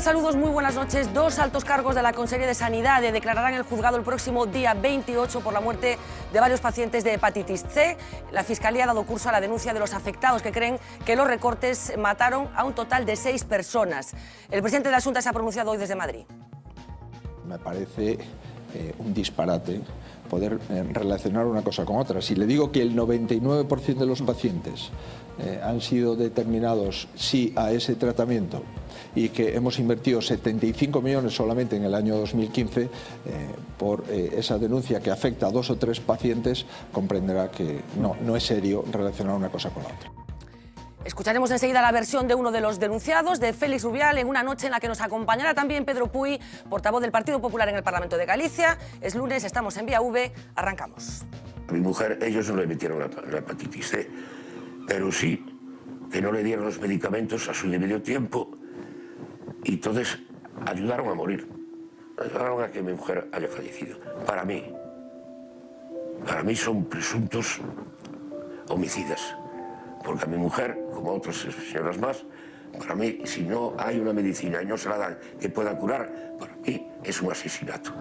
Saludos, muy buenas noches. Dos altos cargos de la Consejería de Sanidad declararán el juzgado el próximo día 28 por la muerte de varios pacientes de hepatitis C. La Fiscalía ha dado curso a la denuncia de los afectados que creen que los recortes mataron a un total de seis personas. El presidente de la Junta se ha pronunciado hoy desde Madrid. Me parece eh, un disparate poder eh, relacionar una cosa con otra. Si le digo que el 99% de los pacientes eh, han sido determinados sí a ese tratamiento y que hemos invertido 75 millones solamente en el año 2015 eh, por esa denuncia que afecta a dos o tres pacientes, comprenderá que no, no es serio relacionar una cosa con la otra. Escucharemos enseguida la versión de uno de los denunciados, de Félix Rubial, en una noche en la que nos acompañará también Pedro Puy, portavoz del Partido Popular en el Parlamento de Galicia. Es lunes, estamos en Vía V, arrancamos. A mi mujer, ellos no le metieron la, la hepatitis C, pero sí que no le dieron los medicamentos a su debido tiempo y entonces ayudaron a morir. Ayudaron a que mi mujer haya fallecido. Para mí, para mí son presuntos homicidas. Porque a mi mujer, como a otras señoras más, para mí, si no hay una medicina y no se la dan que pueda curar, para mí es un asesinato.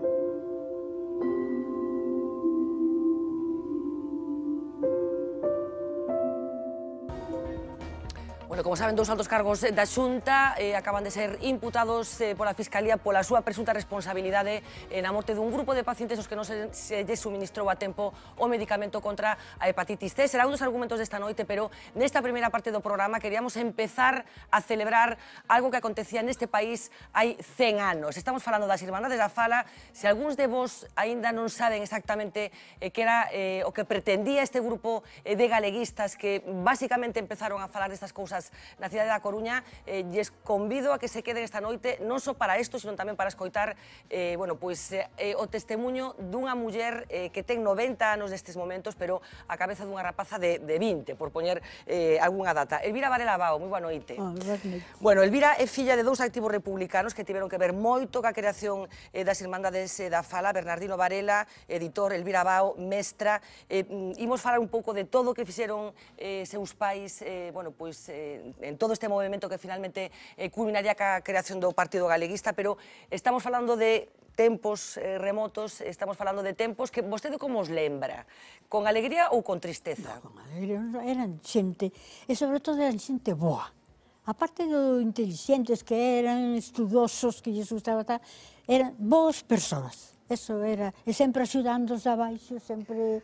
Bueno, como saben, dous altos cargos eh, da Xunta eh, acaban de ser imputados eh, pola Fiscalía pola súa presunta responsabilidade eh, na morte dun grupo de pacientes aos que non se, se lle suministrou a tempo o medicamento contra a hepatitis C. Será un dos argumentos desta noite, pero nesta primeira parte do programa queríamos empezar a celebrar algo que acontecía neste país hai 100 anos. Estamos falando das Irmandades da Fala. Se algúns de vos aínda non saben exactamente eh, que era eh, o que pretendía este grupo eh, de galeguistas que basicamente empezaron a falar destas cousas festas na cidade da Coruña. Eh, lles convido a que se queden esta noite non só para isto, sino tamén para escoitar eh, bueno, pois, eh, o testemunho dunha muller eh, que ten 90 anos destes momentos, pero a cabeza dunha rapaza de, de 20, por poñer eh, algunha data. Elvira Varela Bao, moi boa noite. Oh, Bueno, Elvira é filla de dous activos republicanos que tiveron que ver moito ca creación eh, das Irmandades eh, da Fala, Bernardino Varela, editor, Elvira Bao, mestra. Eh, mm, imos falar un pouco de todo o que fixeron eh, seus pais, eh, bueno, pois, eh, Eh, en todo este movimento que finalmente eh, culminaría ca creación do Partido Galeguista, pero estamos falando de tempos eh, remotos, estamos falando de tempos que vostede como os lembra? Con alegría ou con tristeza? No, con alegría, eran xente, e sobre todo eran xente boa. Aparte do inteligentes que eran, estudosos, que lles gustaba tal, eran boas persoas. Eso era, e sempre axudándonos abaixo, sempre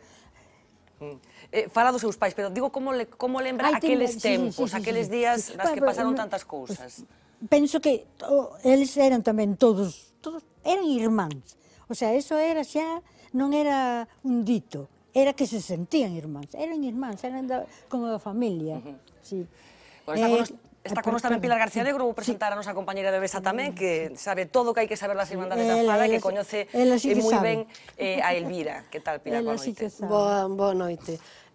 Eh, fala dos seus pais, pero digo como, le, como lembra Ai, aqueles ten... tempos, sí, sí, sí, aqueles días sí. nas que pasaron tantas cousas. Pues, penso que to, eles eran tamén todos, todos eran irmáns. O sea, eso era xa, non era un dito, era que se sentían irmáns, eran irmáns, eran da, como da familia. Uh -huh. sí. Bueno, eh, Está eh, con nos tamén Pilar García Negro, vou presentar a nosa compañera de Besa tamén, que sabe todo o que hai que saber das Irmandades da Fala, que coñece moi ben a Elvira. Que tal, Pilar? Boa noite. boa, noite.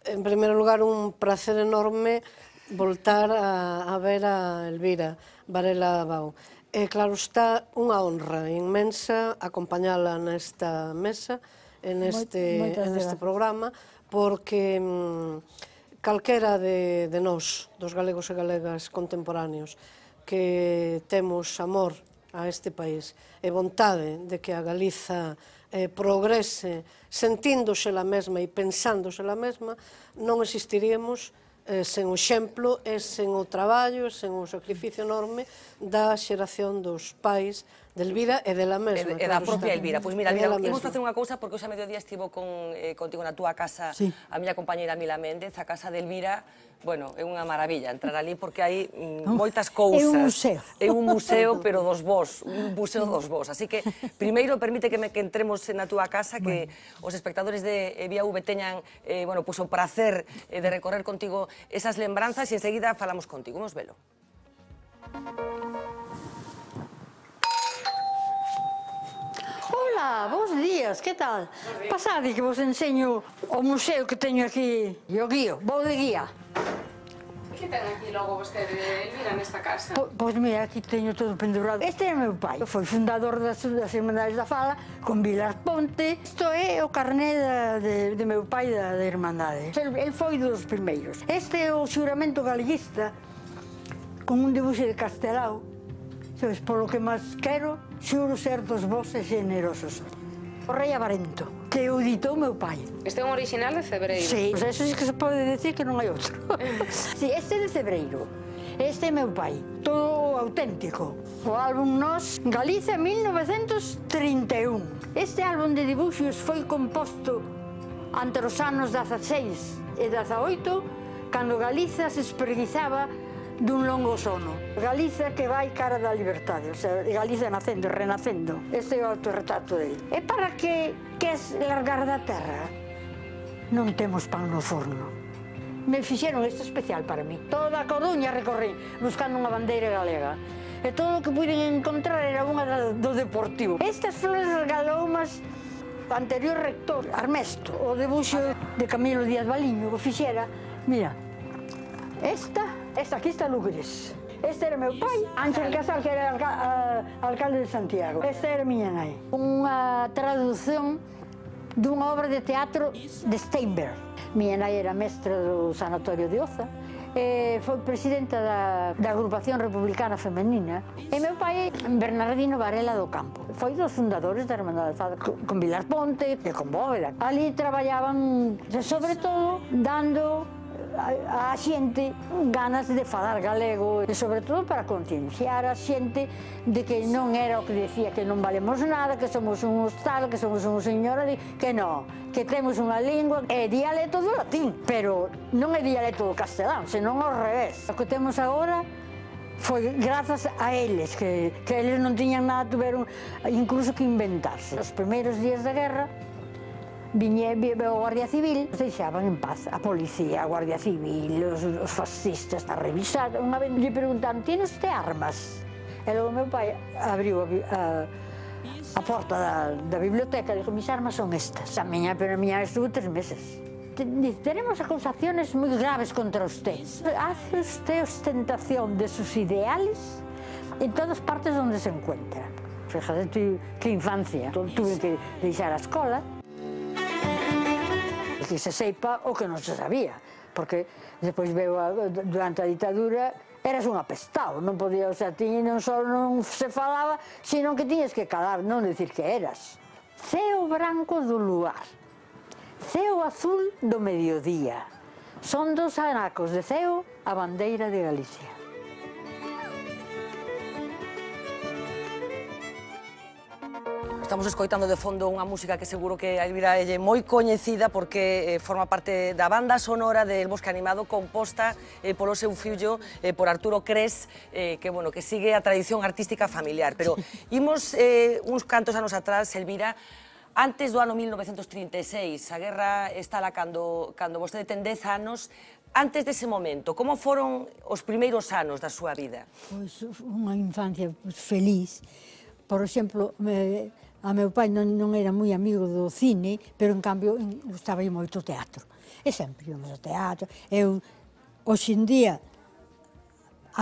En primeiro lugar, un placer enorme voltar a, a ver a Elvira Varela Bau. claro está unha honra inmensa acompañala nesta mesa, en este, programa, porque... Mm, calquera de, de nós, dos galegos e galegas contemporáneos, que temos amor a este país e vontade de que a Galiza eh, progrese sentíndose la mesma e pensándose la mesma, non existiríamos eh, sen o xemplo e sen o traballo, sen o sacrificio enorme da xeración dos pais De Elvira e de la mesma. E, da propia Elvira. Pois mira, Elvira, imos facer unha cousa porque hoxe a mediodía estivo con, eh, contigo na túa casa a miña compañeira Mila Méndez, a casa de Elvira, bueno, é unha maravilla entrar ali porque hai mm, moitas cousas. É un museo. É un museo, pero dos vos, un museo dos vos. Así que, primeiro, permite que, me, que entremos na túa casa, que os espectadores de eh, V teñan, eh, bueno, pues, o prazer eh, de recorrer contigo esas lembranzas e enseguida falamos contigo. Vamos velo. Música bons días, que tal? Pasade que vos enseño o museo que teño aquí. E o guío, vou de guía. Que ten aquí logo vostede, Elvira, nesta casa? Pois, pois mira, aquí teño todo pendurado. Este é meu pai, foi fundador das, das Irmandades da Fala, con Vilas Ponte. Isto é o carné de, de, de meu pai da, da Hermandade. El, foi dos primeiros. Este é o xuramento galeguista, con un dibuixo de Castelao. Sabes, polo que máis quero, Xuro ser dos vos generosos. O rei avarento, que auditou meu pai. Este é un original de Cebreiro. Sí, o pois sea, eso sí que se pode decir que non hai outro. sí, este é de Cebreiro. Este é meu pai, todo auténtico. O álbum Nos, Galicia 1931. Este álbum de dibuxos foi composto ante os anos 16 e 18, cando Galiza se espreguizaba dun longo sono. Galiza que vai cara da libertade, o sea, Galiza nacendo, renacendo. Este é o autorretrato dele. E para que queres largar da terra? Non temos pan no forno. Me fixeron isto especial para mí. Toda a Coruña recorrí buscando unha bandeira galega. E todo o que puiden encontrar era unha do Deportivo. Estas flores regaloumas anterior rector Armesto, o debuxo de Camilo Díaz Baliño, que fixera, mira, esta Esta aquí está Lugres. Este era meu pai, Ángel Casal, que era alca eh, alcalde de Santiago. Esta era miña nai. Unha traducción dunha obra de teatro de Steinberg. Miña nai era mestra do Sanatorio de Oza, e foi presidenta da, da agrupación republicana femenina e meu pai Bernardino Varela do Campo foi dos fundadores da Hermandade de Fada con Vilar Ponte e con Bóveda ali traballaban sobre todo dando a, a xente ganas de falar galego e sobre todo para concienciar a xente de que non era o que decía que non valemos nada, que somos un hostal, que somos un señor, que non, que temos unha lingua é dialeto do latín, pero non é dialeto do castelán, senón ao revés. O que temos agora foi grazas a eles, que, que eles non tiñan nada, tuveron incluso que inventarse. Os primeiros días da guerra viñe a Guardia Civil, xaban en paz a policía, a Guardia Civil, os, os fascistas, a revisar. Unha vez lle preguntaron, tiene usted armas? E logo meu pai abriu a, a, a porta da, da biblioteca e dixo, mis armas son estas. A miña, pero a miña estuvo tres meses. Tenemos acusaciones moi graves contra usted. Hace usted ostentación de sus ideales en todas partes onde se encuentra. Fíjate tu, que infancia. Tuve que deixar a escola, que se seipa o que non se sabía, porque despois veu a, durante a ditadura eras un apestado, non podía, o sea, ti non só non se falaba, sino que tiñes que calar, non decir que eras. Ceo branco do luar, ceo azul do mediodía, son dos anacos de ceo a bandeira de Galicia. Estamos escoitando de fondo unha música que seguro que a Elvira é moi coñecida porque eh, forma parte da banda sonora del Bosque Animado composta eh, polo seu fillo eh, por Arturo Cres que, bueno, que sigue a tradición artística familiar. Pero imos eh, uns cantos anos atrás, Elvira, antes do ano 1936, a guerra está lá cando, cando vostede ten 10 anos, antes dese momento, como foron os primeiros anos da súa vida? Pois unha infancia feliz. Por exemplo, me, a meu pai non, non era moi amigo do cine, pero en cambio gustaba moito o teatro. E sempre íamos ao teatro. Eu, hoxe en día,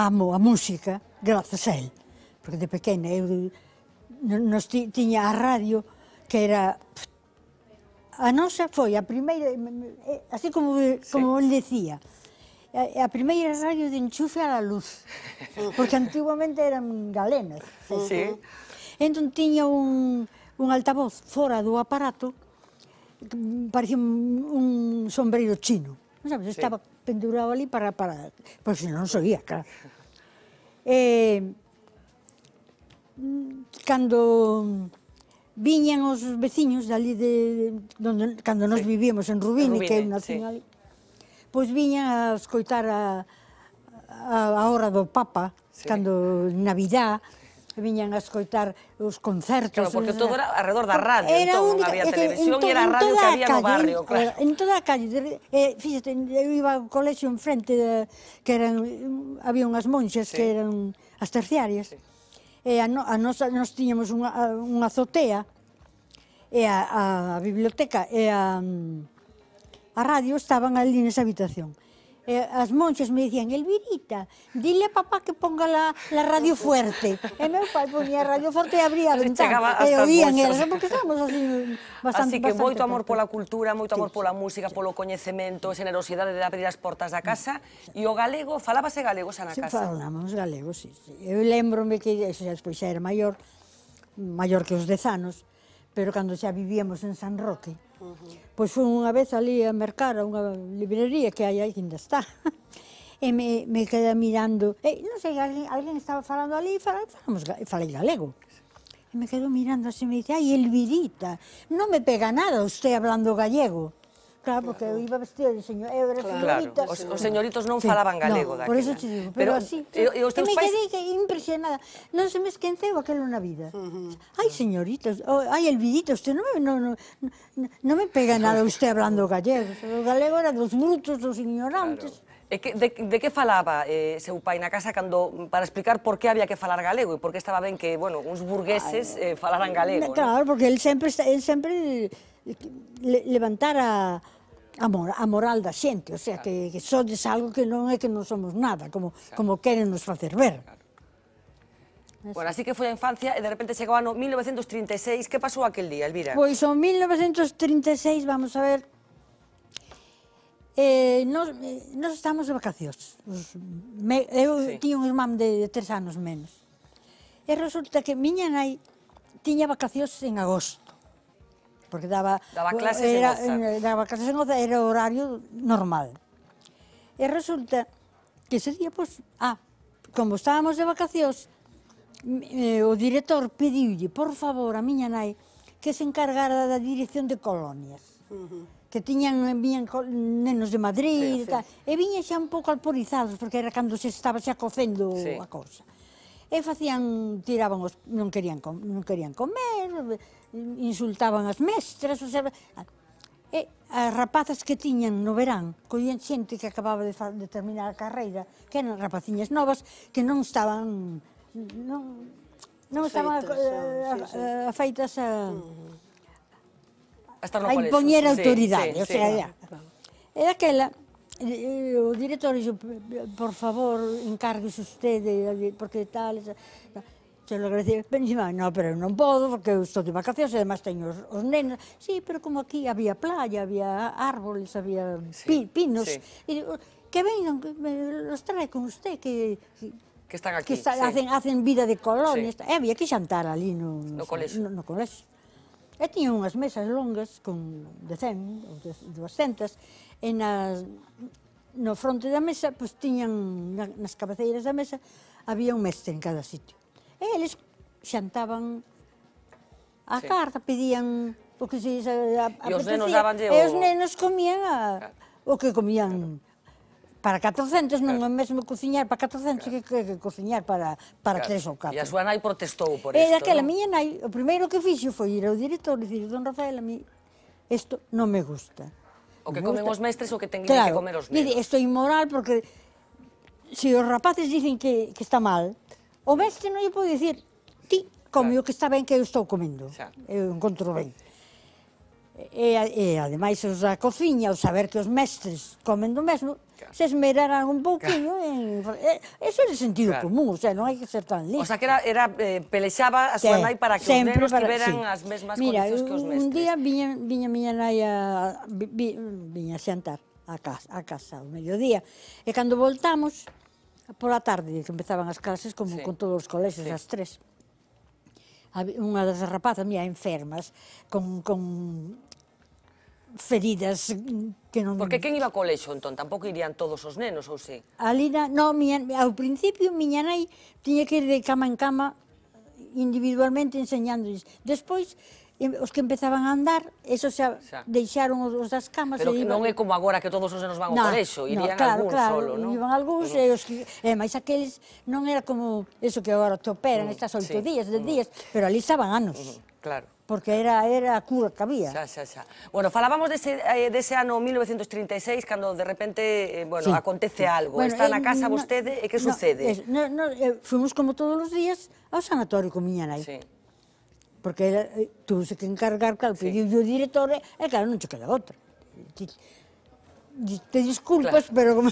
amo a música grazas a él, porque de pequena eu nos tiña a radio que era a nosa foi a primeira eh, así como como sí. el decía a, a primeira radio de enchufe a la luz porque antiguamente eran galenas sí, sí. Uh -huh. Entón tiña un, un altavoz fora do aparato, parecía un, un sombreiro chino. Non sabes, estaba pendurado ali para... para pois pues, non soía, claro. Eh, cando viñan os veciños dali de, donde, cando nos sí. vivíamos en Rubini, Rubine, que é unha zona sí. pois viñan a escoitar a, a, a hora do Papa, sí. cando Navidad, viñan a escoitar os concertos. Claro, porque todo era alrededor da radio, era entón única, non había televisión, en, en, era a radio que había calle, no barrio, claro. En toda a calle, eh, fíxate, eu iba ao colexio enfrente, de, que eran, había unhas monxas sí. que eran as terciarias, sí. e a, a nosa, nos tiñamos unha, unha azotea, e a, a biblioteca e a, a radio estaban ali nesa habitación eh, as monxas me dicían, Elvirita, dile a papá que ponga la, la radio fuerte. e meu pai ponía a radio fuerte e abría a ventana. E oían eles, porque estábamos así bastante... Así que bastante moito amor pola cultura, moito amor sí, pola música, sí. polo coñecemento, generosidade de abrir as portas da casa. E o galego, falábase galego xa na casa? Si, falábamos galego, sí, sí. Eu lembro-me que, xa, despois xa era maior, maior que os dez anos, pero cando xa vivíamos en San Roque, Pois foi unha vez ali a mercar a unha librería que hai ainda está. e me, me queda mirando, e non sei, alguén, alguén estaba falando ali, falamos, falei galego. E me quedo mirando así, me dice, ai, Elvirita, non me pega nada usted hablando gallego. Claro, porque eu iba vestida de señor, eu era claro. señorita. Os, os señoritos non sí. falaban galego no, daquela. Por eso te digo, pero, pero así. E, e os teus pais... Me quedei impresionada. Non se me esquenceu aquelo na vida. Uh -huh. Ai, señoritos, oh, ai, Elvidita, usted non me, non, non, non me pega nada usted hablando galego. O galego era dos brutos, dos ignorantes. Claro. E que, de, de que falaba eh, seu pai na casa cando para explicar por que había que falar galego e por que estaba ben que, bueno, uns burgueses eh, falaran galego? Claro, ¿no? porque el sempre, el sempre levantar a, a, mor, a moral da xente, o sea, que, que sodes algo que non é que non somos nada, como, claro. como queren nos facer ver. Claro. Bueno, así que foi a infancia e de repente chegou o ano 1936. Que pasou aquel día, Elvira? Pois o 1936, vamos a ver, eh, nos, eh, nos estamos de vacacións. Os, me, eu sí. tiña un irmán de, de tres anos menos. E resulta que miña nai tiña vacacións en agosto porque daba... Daba clases era, en Oza. Daba clases en Oza, era o horario normal. E resulta que ese día, pois, pues, ah, como estábamos de vacacións, eh, o director pediulle, por favor, a miña nai, que se encargara da dirección de colonias. Uh -huh que tiñan viñan nenos de Madrid sí, e tal, e viñan xa un pouco alporizados, porque era cando se estaba xa cocendo sí. a cousa. E facían, tiraban os, non querían, com, non querían comer, insultaban as mestras, o sea, e as rapazas que tiñan no verán, collían xente que acababa de, de terminar a carreira, que eran rapaciñas novas, que non estaban non, non estaban afeitas, a, eh, a, sí, eh, sí. a, a, a, a, a, a impoñer autoridade, sí, sí, o sea, sí, ya. E daquela, o director dixo, por favor, encárguese usted, de, porque tal, tal. Se lo agradecí, pensima, no, pero non podo, porque eu estou de vacacións e además teño os, os nenos. Sí, pero como aquí había playa, había árboles, había sí, pi, pinos. Sí. E, que vengan, que me los trae con usted, que... Que están aquí. Que está, sí. hacen, hacen vida de colonia. Sí. E eh, había que xantar ali no, no, colexo. no, no colexo. E tiña unhas mesas longas con de 100 ou de 200 e nas, no fronte da mesa, pois tiñan nas cabeceiras da mesa, había un mestre en cada sitio eles xantaban a sí. carta, pedían o que se a, a e os nenos daban de o... E os nenos comían a, claro. o que comían. Claro. Para 400 non é claro. mesmo cociñar para 400 claro. que, que, que cociñar para, para claro. tres ou catro. E a súa nai protestou por isto. E daquela no? miña nai, o primeiro que fixo foi ir ao director e dicir, don Rafael, a mí isto non me gusta. O que comen os mestres o que ten claro. que comer os nenos. Claro, isto é inmoral porque se os rapaces dicen que, que está mal, O mestre non lle pode dicir, ti, come claro. o que está ben que eu estou comendo. Eu encontro ben. E, e ademais os da cociña, o saber que os mestres comen do mesmo, claro. se esmeraran un pouquinho claro. e, Eso era sentido claro. común, o sea, non hai que ser tan listo. O sea, que era, era eh, pelexaba a súa sí, nai para que os nenos para... tiveran sí. as mesmas Mira, condicións que os mestres. Mira, un día viña, viña miña nai a... vi, viña a xantar a casa, a casa ao mediodía. E cando voltamos, Por a tarde, que empezaban as clases, como sí. con todos os colexios, sí. as tres. Unha das rapazas mía enfermas, con, con feridas que non... Porque quen iba ao colexo, entón? Tampouco irían todos os nenos, ou si? A lina, non, miña, ao principio, miña nai tiña que ir de cama en cama individualmente enseñándoles. Despois, os que empezaban a andar, eso xa, xa. deixaron os das camas. Pero que iban... non é como agora que todos os nenos van ao no, colexo, irían no, claro, algúns claro, solo, non? Iban algúns, e, os que, e máis aqueles non era como eso que agora te operan mm, estas oito sí, días, de mm. días, pero ali estaban anos. Mm, claro porque era, era a cura que había. Xa, xa, xa. Bueno, falábamos dese, eh, dese ano 1936, cando de repente, eh, bueno, sí. acontece algo. Bueno, Está eh, na casa no, vostede, e que no, sucede? Es, no, no, eh, fuimos como todos os días ao sanatorio con miña nai. Sí. Porque ela, eh, tuve que encargar, eh, eh, claro, sí. dio o director, e claro, non che queda outra. Te, disculpas, claro. pero como...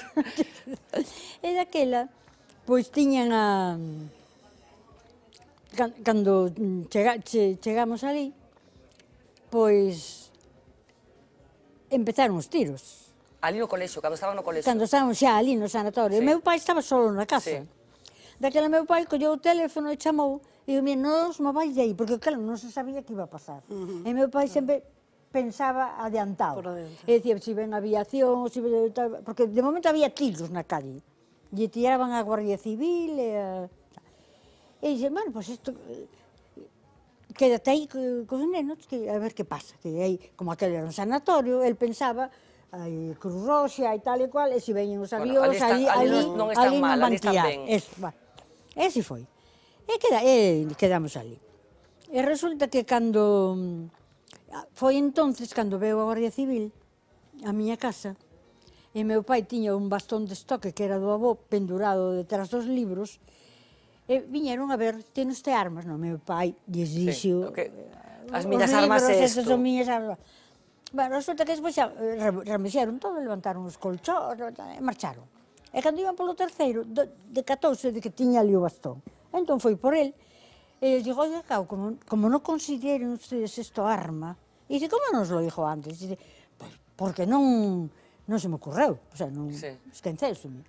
e daquela, pois tiñan a... Mm, cando mm, chega, che, chegamos ali, pois empezaron os tiros. Ali no colexo, cando estaban no colexo. Cando estaban xa ali no sanatorio. Sí. meu pai estaba solo na casa. Sí. Daquela meu pai colleu o teléfono e chamou E o meu, non, non vai de aí, porque claro, non se sabía que iba a pasar. Uh -huh. E meu pai sempre pensaba adiantado. E dicía, se si ven aviación, se si ven... porque de momento había tiros na calle. E tiraban a Guardia Civil e eh, E dixe, bueno, pois pues isto... Eh, quédate aí cos nenos, que, a ver que pasa. Que aí, como aquel era un sanatorio, el pensaba aí Cruz Roxa e tal e cual, e se veñen os avións, bueno, ali, ali, ali, non, están ali mal, non Ali están ben. Es, bueno. E así foi. E, queda, e quedamos ali. E resulta que cando... Foi entonces cando veu a Guardia Civil a miña casa e meu pai tiña un bastón de estoque que era do avó pendurado detrás dos libros e viñeron a ver, ten usted armas? Non, meu pai, lles dixo... Sí, okay. As miñas armas é isto. Son miñas armas. Bueno, resulta que despois xa eh, remexeron todo, levantaron os colchóns e marcharon. E cando iban polo terceiro, decatouse de que tiña ali o bastón. Entón foi por el. E ele dixo, oi, como, como non consideren ustedes isto arma, e dixo, como nos lo dijo antes? E dixo, pois, porque non, non se me ocorreu, o sea, non sí. esquenceuseme.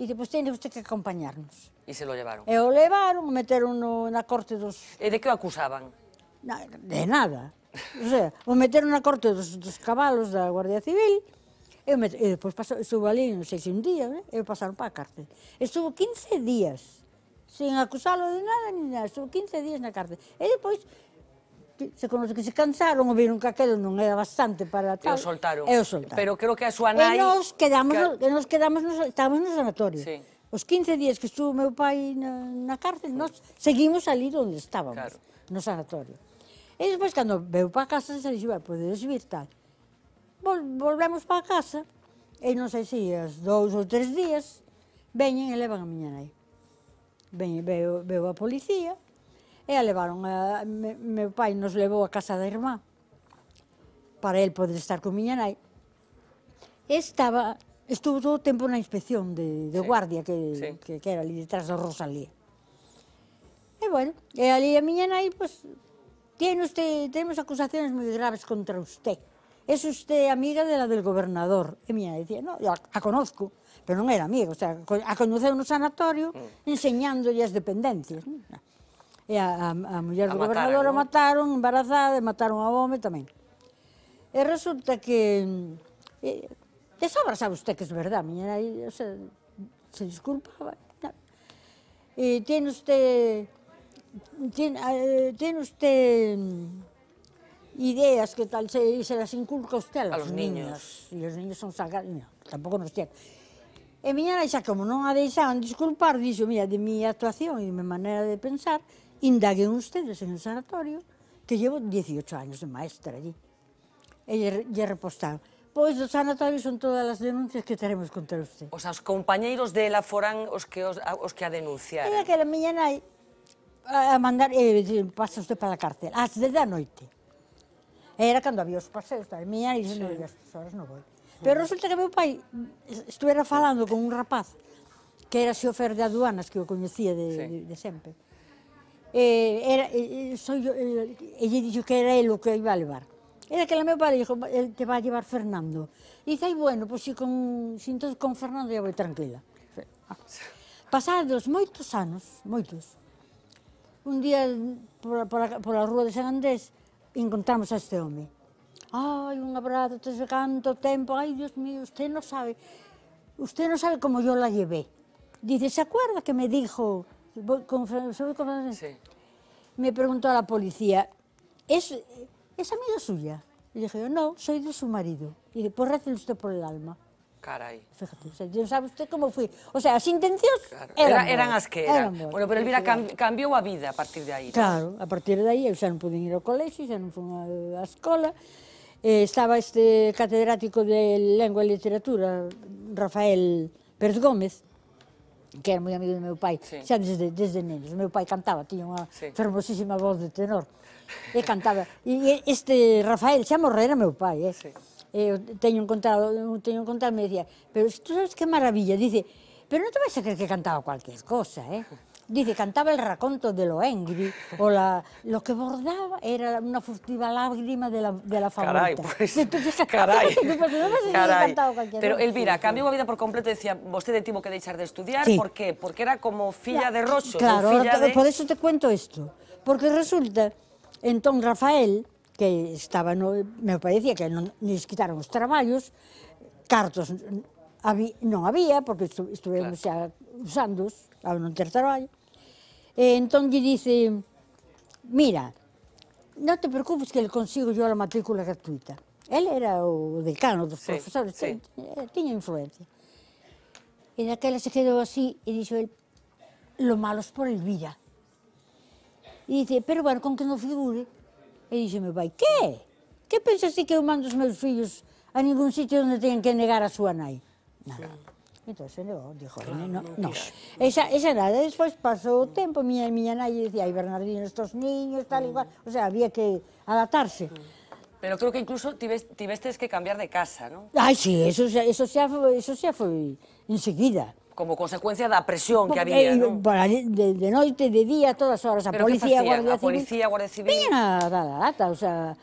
E dixo, pois pues, tiene usted que acompañarnos. E se lo levaron? E o levaron, o meteron no, na corte dos... E de que o acusaban? Na, de nada. O sea, o meteron na corte dos, dos cabalos da Guardia Civil, e, met, e depois pasou, estuvo ali, non sei se un día, né? Eh, e o pasaron para a cárcel. Estuvo 15 días sin acusalo de nada ni nada, estuvo 15 días na cárcel. E depois se conoce que se cansaron, o viron que aquello non era bastante para tal. E o soltaron. E o soltaron. Pero creo que a súa nai... E nos quedamos, que... nos quedamos nos, estábamos no sanatorio. Sí. Os 15 días que estuvo meu pai na, na cárcel, nós seguimos ali onde estábamos, claro. no sanatorio. E despois, cando veu para casa, se dixo, podedes vir tal. Vol, volvemos para casa, e non sei se as dous ou tres días, veñen e levan a miña nai. Ben, veu, veu a policía e a levaron a, me, meu pai nos levou a casa da irmá para el poder estar con miña nai. Estaba, estuvo todo o tempo na inspección de, de sí. guardia que, sí. que, que era ali detrás da Rosalía. E bueno, e ali a miña nai, pois, pues, tiene usted, tenemos acusaciones moi graves contra usted. Es usted amiga de la del gobernador. E miña nai dicía, no, a, a conozco pero non era amigo, o sea, a coñeceu no sanatorio mm. enseñándolle as dependencias. E a, a, a muller do gobernador a mataron, embarazada, e mataron ao home tamén. E resulta que... E, eh, de sobra sabe usted que é verdad, miña nai, o sea, se disculpaba. E ten usted... Ten, eh, ten usted ideas que tal se, se las inculca usted a los, a los niños. niños. Y los niños son sagrados. No, tampoco nos tienen. E miña nai xa como non a deixaban disculpar, dixo, mira, de mi actuación e de mi maneira de pensar, indaguen ustedes en el sanatorio, que llevo 18 años de maestra allí. E lle, lle repostaron, pois do sanatorio son todas as denuncias que teremos contra usted. O sea, os compañeiros dela forán os que, os, os que a denunciaran. E que a miña nai a mandar, eh, pasa usted para a cárcel, ás de da noite. Era cando había os paseos, a miña nai dixo, sí. as horas non vou. Pero resulta que meu pai estuera falando con un rapaz que era xofer de aduanas que o coñecía de, sí. de, de sempre. Eh, era, eh, soy, eh, ella lle dixo que era el o que iba a levar. Era que la meu pai dixo, el te va a llevar Fernando. E dixo, bueno, pois pues, si con, si entón con Fernando ya voy tranquila. Pasados moitos anos, moitos, un día por, por, a, por a rúa de San Andrés encontramos a este home ay, un abrazo, te tanto tempo, ay, Dios mío, usted no sabe, usted no sabe cómo yo la llevé. Dice, ¿se acuerda que me dijo, con, con, con, con, sí. me preguntó a la policía, ¿es, ¿es amiga suya? Y dije, no, soy de su marido. Y dije, pues récele usted por el alma. Caray. Fíjate, o sea, yo, sabe usted cómo fui. O sea, as intencións claro. eran, Era, eran as que eran. eran bueno, pero Elvira cam, cambiou a vida a partir de aí. Claro, a partir de aí eu xa non pude ir ao colexio, xa non fui á escola eh, estaba este catedrático de lengua e literatura, Rafael Pérez Gómez, que era moi amigo do meu pai, sí. xa desde, desde nenos. O meu pai cantaba, tiña unha sí. fermosísima voz de tenor. E cantaba. E este Rafael xa morrera meu pai, eh? Sí. Eu eh, teño encontrado, teño encontrado, me decía, pero tú sabes que maravilla, dice, pero non te vais a creer que cantaba cualquier cosa, eh? Dice, cantaba el raconto de Loengri o la, lo que bordaba era una furtiva lágrima de la, de la Caray, pues, caray, Pero Elvira, cambió a vida por completo, decía, vostede tivo que dejar de estudiar, por qué? Porque era como filla de Roxo. Claro, por eso te cuento esto, porque resulta, entonces Rafael, que estaba, no, me parecía que ni les quitaron los trabajos, cartos no había, porque estuvimos ya claro. aún un trabajo, E entón lle dice, mira, non te preocupes que le consigo yo a matrícula gratuita. Él era o decano dos sí, profesores, sí. tiña eh, influencia. E daquela se quedou así e dixo el, lo malos por Elvira. E dice, pero bueno, con que non figure. E dixo meu pai, que? Que pensas ti que eu mando os meus fillos a ningún sitio onde teñen que negar a súa nai? Nada. Sí. Entón, levou, dixo, claro, no, nos. Esa, esa nada, despois pasou o tempo, miña, miña nai dicía, ai Bernardino, estos niños, tal, mm. igual, o sea, había que adaptarse. Mm. Pero creo que incluso tivestes que cambiar de casa, non? Ai, sí, eso, eso, xa, eso xa foi enseguida como consecuencia da presión que había, eh, non? Para, de, de noite, de día, todas as horas, a Pero policía, Guardia Civil... A policía, Guardia Civil... Viñan a dar a lata, o sea...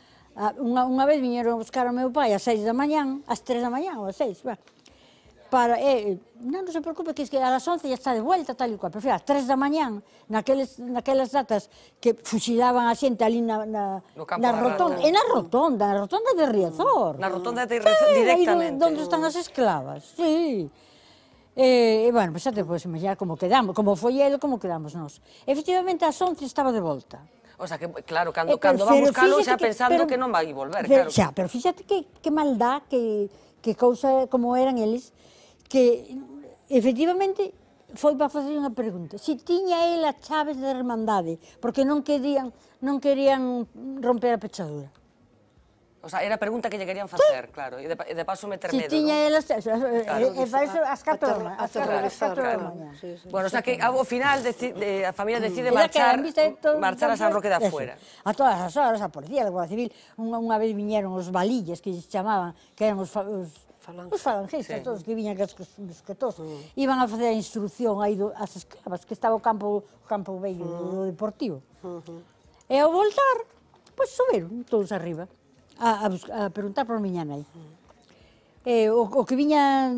unha, unha vez viñeron a buscar o meu pai ás seis da mañán, ás tres da mañán ou ás seis, bueno, para, eh, non, eh, non se preocupe, que, es que a las 11 ya está de vuelta, tal e cual, pero a tres 3 da mañán, naqueles, naquelas datas que fuxilaban a xente ali na, na, na rotonda, na... e na rotonda, na rotonda de Riazor. Na rotonda de Riazor, sí, directamente. donde están as esclavas, sí. E, eh, e bueno, pues, xa te podes imaginar como quedamos, como foi el, como quedamos nós. Efectivamente, a 11 estaba de volta. O sea, que claro, cando, eh, pero, cando va buscalo xa pensando pero, que non vai volver, pero, claro. Xa, pero fíxate que, que maldad, que, que cousa como eran eles, que efectivamente foi para facer unha pregunta. Se tiña el as chaves da hermandade, porque non querían, non querían romper a pechadura. O sea, era a pregunta que lle querían facer, sí. claro, e de, de paso meter si medo. Si tiña elas, ¿no? Eh, eh, claro, e eh, para iso as 14, as 14 Sí, sí, Bueno, o sea que ao final deci, de, a familia mm. decide marchar, todo, marchar a San Roque de afuera. A todas as horas, a policía, a Guardia Civil, unha, unha vez viñeron os balillas que se chamaban, que eran os, os falange. Os falangistas, sí. todos que viñan que todos. catos, mm. iban a facer a instrucción aí as escravas, que estaba o campo, o campo bello mm. do deportivo. Uh mm-hmm. -huh. E ao voltar, pois subiron todos arriba a, a, buscar, a preguntar por miña nai. Mm. E, o, o que viña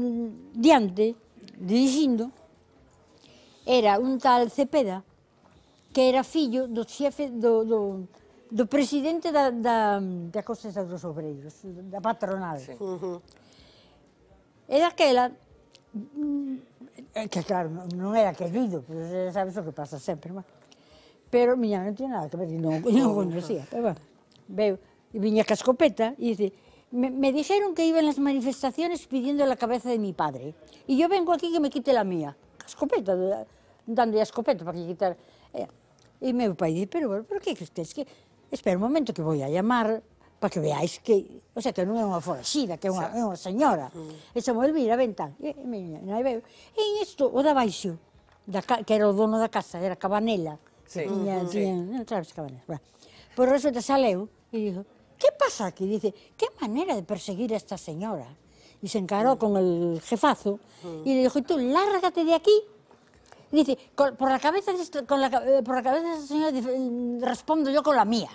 diante, dicindo era un tal Cepeda, que era fillo do xefe do, do, do presidente da, da, da Costa dos Obreiros, da patronal. Sí. Uh mm-hmm. -huh. E daquela, mm, que claro, non era querido, pero sabes o que pasa sempre, mas... pero miña non tiña nada que ver, non, non conocía, pero bueno, e viña ca escopeta, e dice, me, me dijeron que iban as manifestaciones pidiendo la cabeza de mi padre, e eu vengo aquí que me quite la mía, ca escopeta, dando a escopeta para que quitar, e, eh, e meu pai di, pero, pero que crees que, espera un momento que vou a llamar para que veáis que, o sea, que non é unha foraxida, que é unha, é unha señora. Mm. E chamou vir ven tan, E, eh, e e, nai veu. E en isto, o da baixo, da, que era o dono da casa, era Cabanela. Sí. Que tiña, mm, tiña, non sabes Cabanela. Bueno. Por pois resulta, saleu e dixo, que pasa aquí? Dice, que maneira de perseguir a esta señora. E se encarou mm. con el jefazo mm. dixo, le tú, lárgate de aquí, Dice, con, por la cabeza de, con la, eh, por la cabeza de esa señora mm, respondo yo con la mía.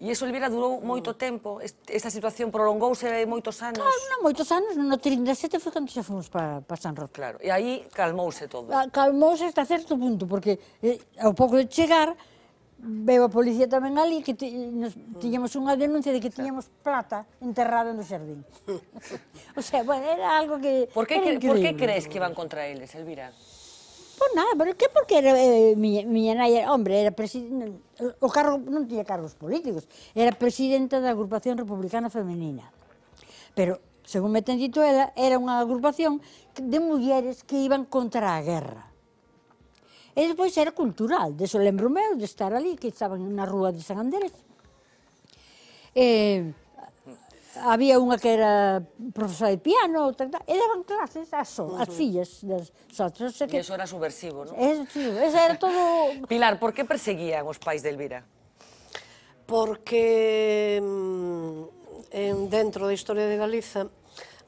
E iso, Elvira, durou moito mm. tempo? Esta situación prolongouse moitos anos? Claro, non, moitos anos. No 37 foi cando xa fomos para San Roque. Claro, e aí calmouse todo. A, ah, calmouse hasta certo punto, porque eh, ao pouco de chegar, veo a policía tamén ali que nos, mm. tiñamos unha denuncia de que tiñamos plata enterrada no xardín. o sea, bueno, era algo que... Por que, cre, por que crees que iban contra eles, Elvira? Por nada, pero que porque era, eh, miña, miña nai, era, hombre, era presidente, o cargo non tiña cargos políticos, era presidenta da agrupación republicana femenina. Pero, según me ten dito ela, era unha agrupación de mulleres que iban contra a guerra. E despois era cultural, de eso lembro meu de estar ali, que estaban na rúa de San Andrés. Eh, había unha que era profesora de piano, outra, e daban clases a so, as fillas das sotras. E eso era subversivo, non? Eso, sí, eso era todo... Pilar, por que perseguían os pais de Elvira? Porque mm, dentro da historia de Galiza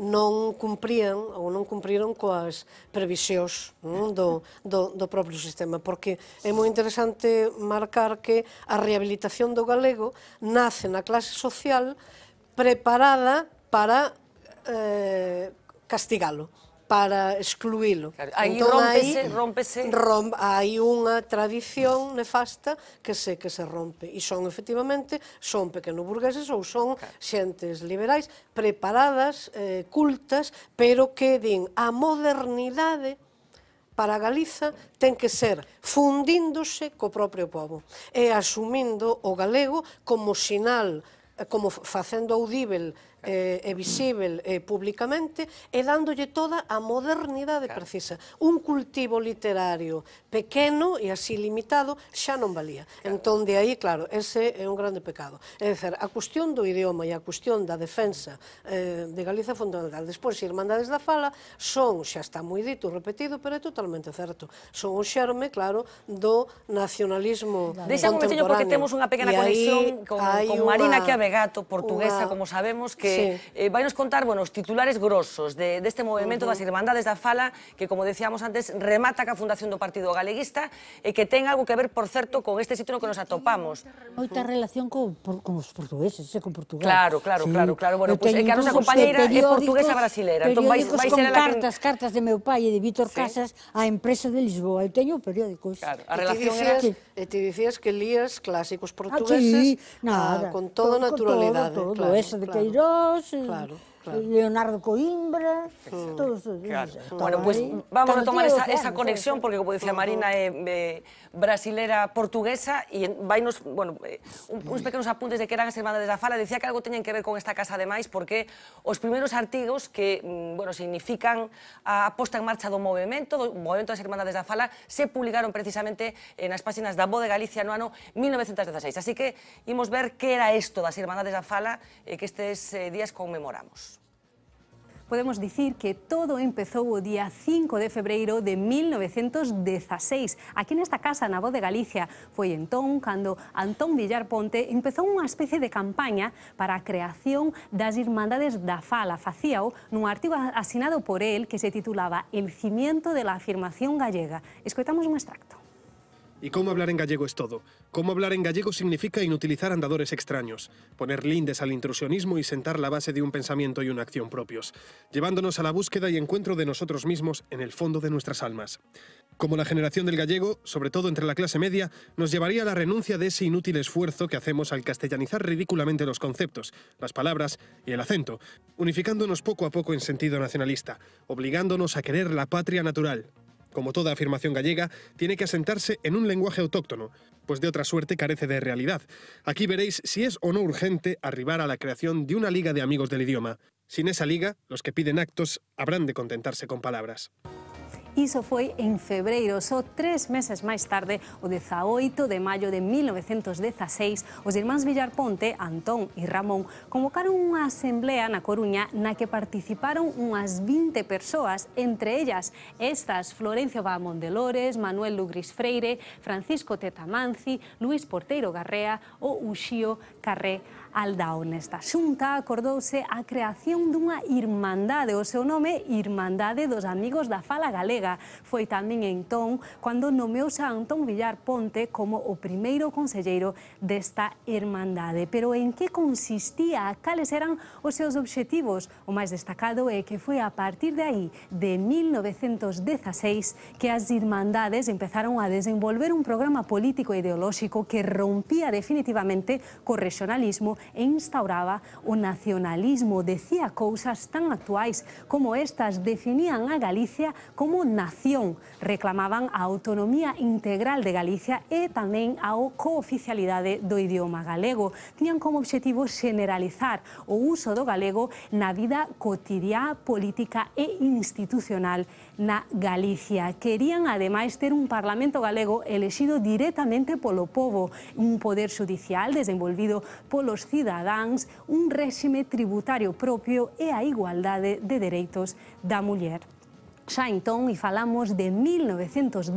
non cumprían ou non cumpriron coas previsións non? Do, do, do propio sistema, porque é moi interesante marcar que a rehabilitación do galego nace na clase social preparada para eh, castigalo para excluílo. aí entón, rompese, aí, rompese. Rom, hai unha tradición nefasta que se que se rompe e son efectivamente son pequeno burgueses ou son claro. xentes liberais preparadas, eh, cultas, pero que din a modernidade para Galiza ten que ser fundíndose co propio povo e asumindo o galego como sinal como facendo audível eh, e visível eh, públicamente e dándolle toda a modernidade claro. precisa. Un cultivo literario pequeno e así limitado xa non valía. Claro. Entón, de aí, claro, ese é un grande pecado. É dizer, a cuestión do idioma e a cuestión da defensa eh, de Galiza fundamental. Despois, Irmandades da Fala son, xa está moi dito, repetido, pero é totalmente certo. Son un xerme, claro, do nacionalismo claro. Deixa un momentinho porque temos unha pequena conexión con, con Marina una, Chiavegato, portuguesa, una, como sabemos, que sí. eh, vai nos contar, bueno, os titulares grosos de, deste movimento uh -huh. das Irmandades da Fala, que, como decíamos antes, remata ca fundación do Partido Galeguista e que ten algo que ver, por certo, con este sitio no que nos atopamos. Moita relación con, por, con os portugueses ese con Portugal. Claro, claro, sí. claro, claro. Bueno, pues, é que a nosa compañeira é portuguesa brasileira. Entón, vai, vai ser cartas, que... cartas de meu pai e de Vítor sí. Casas á empresa de Lisboa. Eu teño periódicos. Claro, a relación era... E ti dicías que lías clásicos ah, portugueses ah, sí, nada, ah, con toda todo, naturalidade. Todo, todo, claro, eso de claro. Queiroz, nós. Eh, claro. claro. Leonardo Coimbra, sí. todos os claro. todo Bueno, pues, vamos a tomar esa, esa conexión, porque, como decía Marina, é eh, eh, brasilera portuguesa, e vainos, bueno, eh, uns pequenos apuntes de que eran hermanas da Fala, decía que algo teñen que ver con esta casa, ademais, porque os primeiros artigos que, mm, bueno, significan a posta en marcha do movimento, do movimento das hermanas da Fala, se publicaron precisamente las páxinas da Voz de Galicia no ano 1916. Así que imos ver que era isto das hermanas da Fala eh, que estes eh, días conmemoramos podemos dicir que todo empezou o día 5 de febreiro de 1916. Aquí nesta casa, na Voz de Galicia, foi entón cando Antón Villar Ponte empezou unha especie de campaña para a creación das Irmandades da Fala. Facíao nun artigo asinado por el que se titulaba El cimiento de la afirmación gallega. Escoitamos un extracto. Y cómo hablar en gallego es todo. Cómo hablar en gallego significa inutilizar andadores extraños, poner lindes al intrusionismo y sentar la base de un pensamiento y una acción propios, llevándonos a la búsqueda y encuentro de nosotros mismos en el fondo de nuestras almas. Como la generación del gallego, sobre todo entre la clase media, nos llevaría a la renuncia de ese inútil esfuerzo que hacemos al castellanizar ridículamente los conceptos, las palabras y el acento, unificándonos poco a poco en sentido nacionalista, obligándonos a querer la patria natural, como toda afirmación gallega, tiene que asentarse en un lenguaje autóctono, pues de otra suerte carece de realidad. Aquí veréis si es o no urgente arribar a la creación de una liga de amigos del idioma. Sin esa liga, los que piden actos habrán de contentarse con palabras. Iso foi en febreiro, só tres meses máis tarde, o 18 de maio de 1916, os irmáns Villarponte, Antón e Ramón, convocaron unha asamblea na Coruña na que participaron unhas 20 persoas, entre ellas estas Florencio Bamón de Lores, Manuel Lugris Freire, Francisco Tetamanci, Luis Porteiro Garrea ou Uxío Carré Aldao. Nesta xunta acordouse a creación dunha irmandade, o seu nome Irmandade dos Amigos da Fala Galega. Foi tamén entón cando nomeouse a Antón Villar Ponte como o primeiro conselleiro desta irmandade. Pero en que consistía? Cales eran os seus obxectivos? O máis destacado é que foi a partir de aí, de 1916, que as irmandades empezaron a desenvolver un programa político e ideolóxico que rompía definitivamente co regionalismo e instauraba o nacionalismo. Decía cousas tan actuais como estas definían a Galicia como nación, reclamaban a autonomía integral de Galicia e tamén a cooficialidade do idioma galego. Tiñan como obxectivo generalizar o uso do galego na vida cotidiá, política e institucional na Galicia. Querían, ademais, ter un Parlamento galego elexido directamente polo povo, un poder judicial desenvolvido polos cidadáns, un réxime tributario propio e a igualdade de dereitos da muller. Xa entón, e falamos de 1918,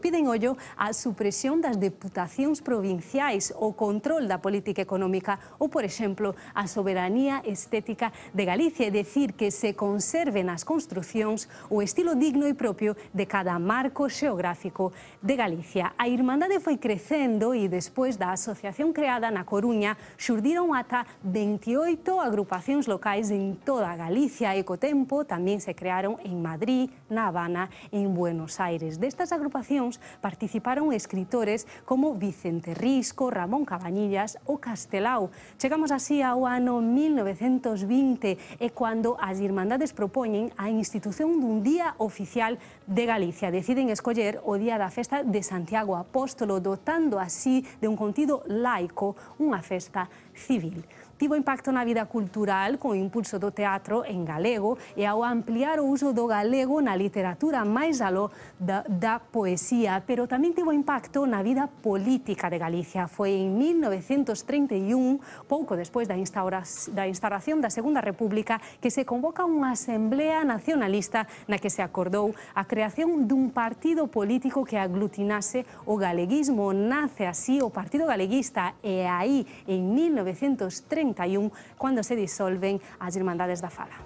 piden ollo a supresión das deputacións provinciais, o control da política económica ou, por exemplo, a soberanía estética de Galicia, é decir, que se conserven as construccións o estilo digno e propio de cada marco xeográfico de Galicia. A Irmandade foi crecendo e despois da asociación creada na Coruña xurdiron ata 28 agrupacións locais en toda Galicia e co tempo tamén se crearon en Madrid, na Habana en Buenos Aires. Destas agrupacións participaron escritores como Vicente Risco, Ramón Cabañillas ou Castelao. Chegamos así ao ano 1920 e cando as Irmandades propoñen a institución dun día oficial de Galicia. Deciden escoller o día da festa de Santiago Apóstolo, dotando así de un contido laico unha festa civil tivo impacto na vida cultural con impulso do teatro en galego e ao ampliar o uso do galego na literatura máis aló da, da poesía, pero tamén tivo impacto na vida política de Galicia. Foi en 1931, pouco despois da, da instauración da Segunda República, que se convoca unha Asamblea Nacionalista na que se acordou a creación dun partido político que aglutinase o galeguismo. Nace así o Partido Galeguista e aí, en 1930, 1931, cando se disolven as Irmandades da Fala.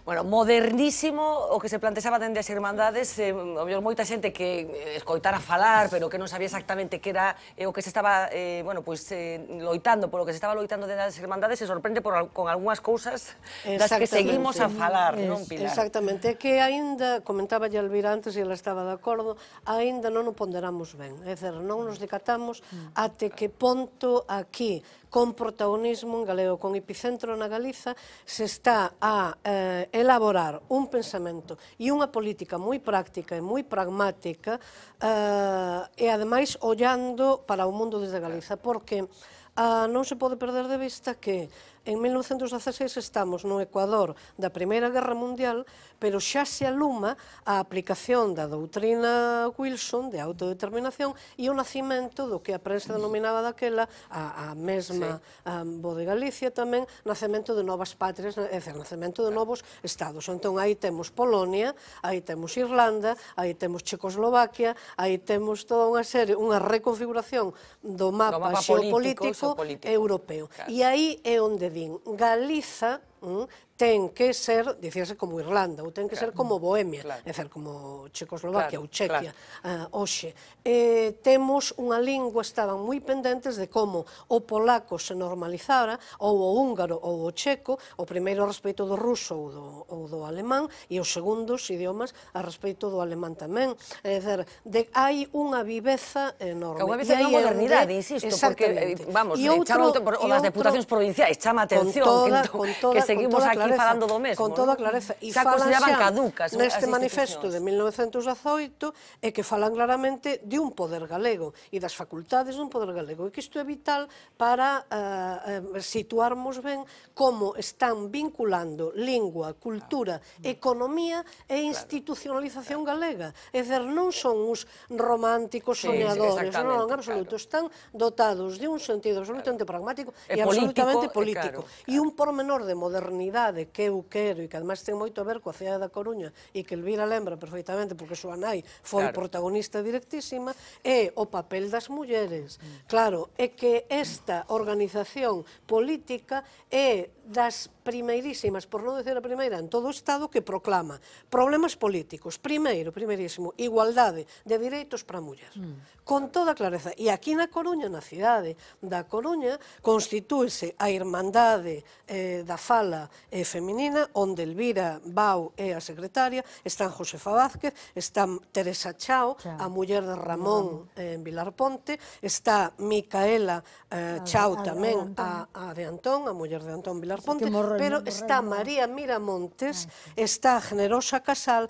Bueno, modernísimo o que se plantexaba dende as irmandades, eh, obvio, mellor moita xente que eh, escoitara falar, pero que non sabía exactamente que era eh, o que se estaba, eh, bueno, pois pues, eh, loitando, polo que se estaba loitando dende as irmandades, se sorprende por, con algunhas cousas das que seguimos a falar, es, non, Pilar? Exactamente, é que aínda, comentaba ya Elvira antes e ela estaba de acordo, aínda non o ponderamos ben, é dizer, non nos decatamos mm. ate que ponto aquí con protagonismo en galego, con epicentro na Galiza, se está a eh, elaborar un pensamento e unha política moi práctica e moi pragmática eh, e ademais ollando para o mundo desde Galiza, porque eh, non se pode perder de vista que En 1916 estamos no Ecuador da Primeira Guerra Mundial, pero xa se aluma a aplicación da doutrina Wilson de autodeterminación e o nacimento do que a prensa denominaba daquela a, a mesma sí. Bo de Galicia tamén, nacemento de novas patrias, é dicir, nacemento de novos estados. Entón, aí temos Polonia, aí temos Irlanda, aí temos Checoslovaquia, aí temos toda unha serie, unha reconfiguración do mapa, do mapa xeopolítico, europeo. Claro. E aí é onde din Galiza mm, ten que ser, dicíase como Irlanda, ou ten que claro. ser como Bohemia, claro. é dicir, como Checoslovaquia claro, ou Chequia, claro. uh, hoxe. Eh, temos unha lingua, estaban moi pendentes de como o polaco se normalizara, ou o húngaro ou o checo, o primeiro a respeito do ruso ou do, ou do alemán, e os segundos idiomas a respeito do alemán tamén. É dicir, de, hai unha viveza enorme. Unha viveza de modernidade, insisto, porque, eh, vamos, outro, outro, por, o das deputacións provinciais, chama atención toda, que, que, toda, que seguimos aquí clareza, falando do mesmo. Con toda a clareza. E xa falan xa caducas neste manifesto de 1918 é que falan claramente de un poder galego e das facultades dun poder galego. E que isto é vital para uh, situarmos ben como están vinculando lingua, cultura, ah, mm. economía e institucionalización galega. É dizer, non son uns románticos soñadores, sí, non, en absoluto. Claro. Están dotados de un sentido absolutamente claro. pragmático e, e absolutamente político. E, claro, claro. e un pormenor de modernidade de que eu quero e que ademais ten moito a ver coa cidade da Coruña e que Elvira lembra perfectamente porque súa nai foi claro. protagonista directísima é o papel das mulleres. Mm. Claro, é que esta organización política é das primeirísimas, por non dizer a primeira, en todo o Estado que proclama problemas políticos. Primeiro, primeirísimo, igualdade de direitos para a muller. Mm. Con toda clareza. E aquí na Coruña, na cidade da Coruña, constitúese a irmandade eh, da fala eh, feminina, onde Elvira Bau é a secretaria, están Josefa Vázquez, está Teresa Chao, a muller de Ramón eh, en Vilarponte, está Micaela eh, Chao tamén, a, a de Antón, a muller de Antón Vilarponte, pero está María Miramontes, ah, está Generosa Casal,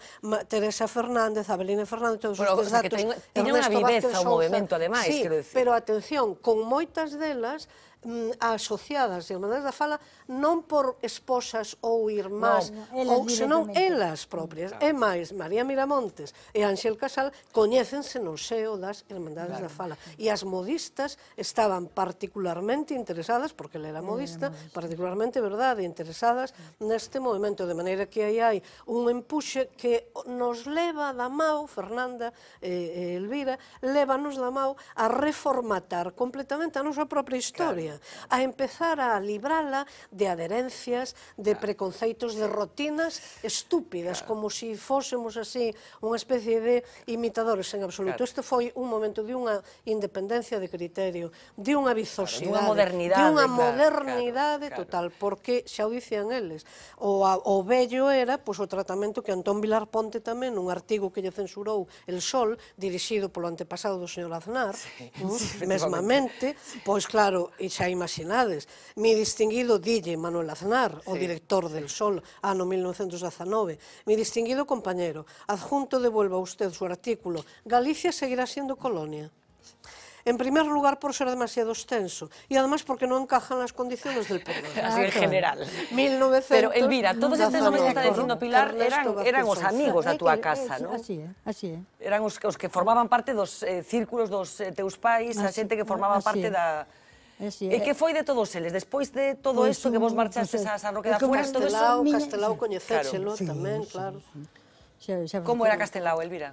Teresa Fernández, Abelina Fernández, todos os datos. Tiene unha viveza o movimento, ademais, quero dicir. pero atención, con moitas delas Mm, asociadas de Irmandades da Fala non por esposas ou irmás, no, ou senón elas propias. Claro. E máis, María Miramontes e Ángel Casal coñécense no seo das Irmandades claro. da Fala. E as modistas estaban particularmente interesadas, porque ela era modista, era modista. particularmente, verdade, interesadas neste movimento, de maneira que aí hai un empuxe que nos leva da Mau, Fernanda e eh, eh, Elvira, levanos da Mau a reformatar completamente a nosa propia historia. Claro España, a empezar a librala de adherencias, de claro. preconceitos, de rotinas estúpidas, claro. como se si fósemos así unha especie de imitadores en absoluto. Claro. Este foi un momento de unha independencia de criterio, de unha bizosidade, claro, de unha modernidade, de unha modernidade claro, total, claro. porque xa o dicían eles, o, o bello era pois, o tratamento que Antón Vilar Ponte tamén, un artigo que lle censurou El Sol, dirixido polo antepasado do señor Aznar, sí, mm, sí, mesmamente, sí. pois claro, e xa xa imaginades. Mi distinguido Dille Manuel Aznar, sí. o director del Sol, ano 1919. Mi distinguido compañero, adjunto devuelva usted su artículo. Galicia seguirá siendo colonia. En primer lugar, por ser demasiado extenso y además porque no encajan las condiciones del programa. Así en general. 1900. Pero Elvira, todos estes nomes que está dicindo Pilar eran, eran os amigos da túa casa, non? Así é, así é. Eran os, os que formaban parte dos eh, círculos dos eh, teus pais, a xente que formaba parte da sí, e que foi de todos eles? Despois de todo pois isto que vos marchastes pues, a San Roque da Fuera, todo eso... Castelao coñecérselo claro. tamén, sí, claro. Sí, sí. Sí, xa, Como era Castelao, Elvira?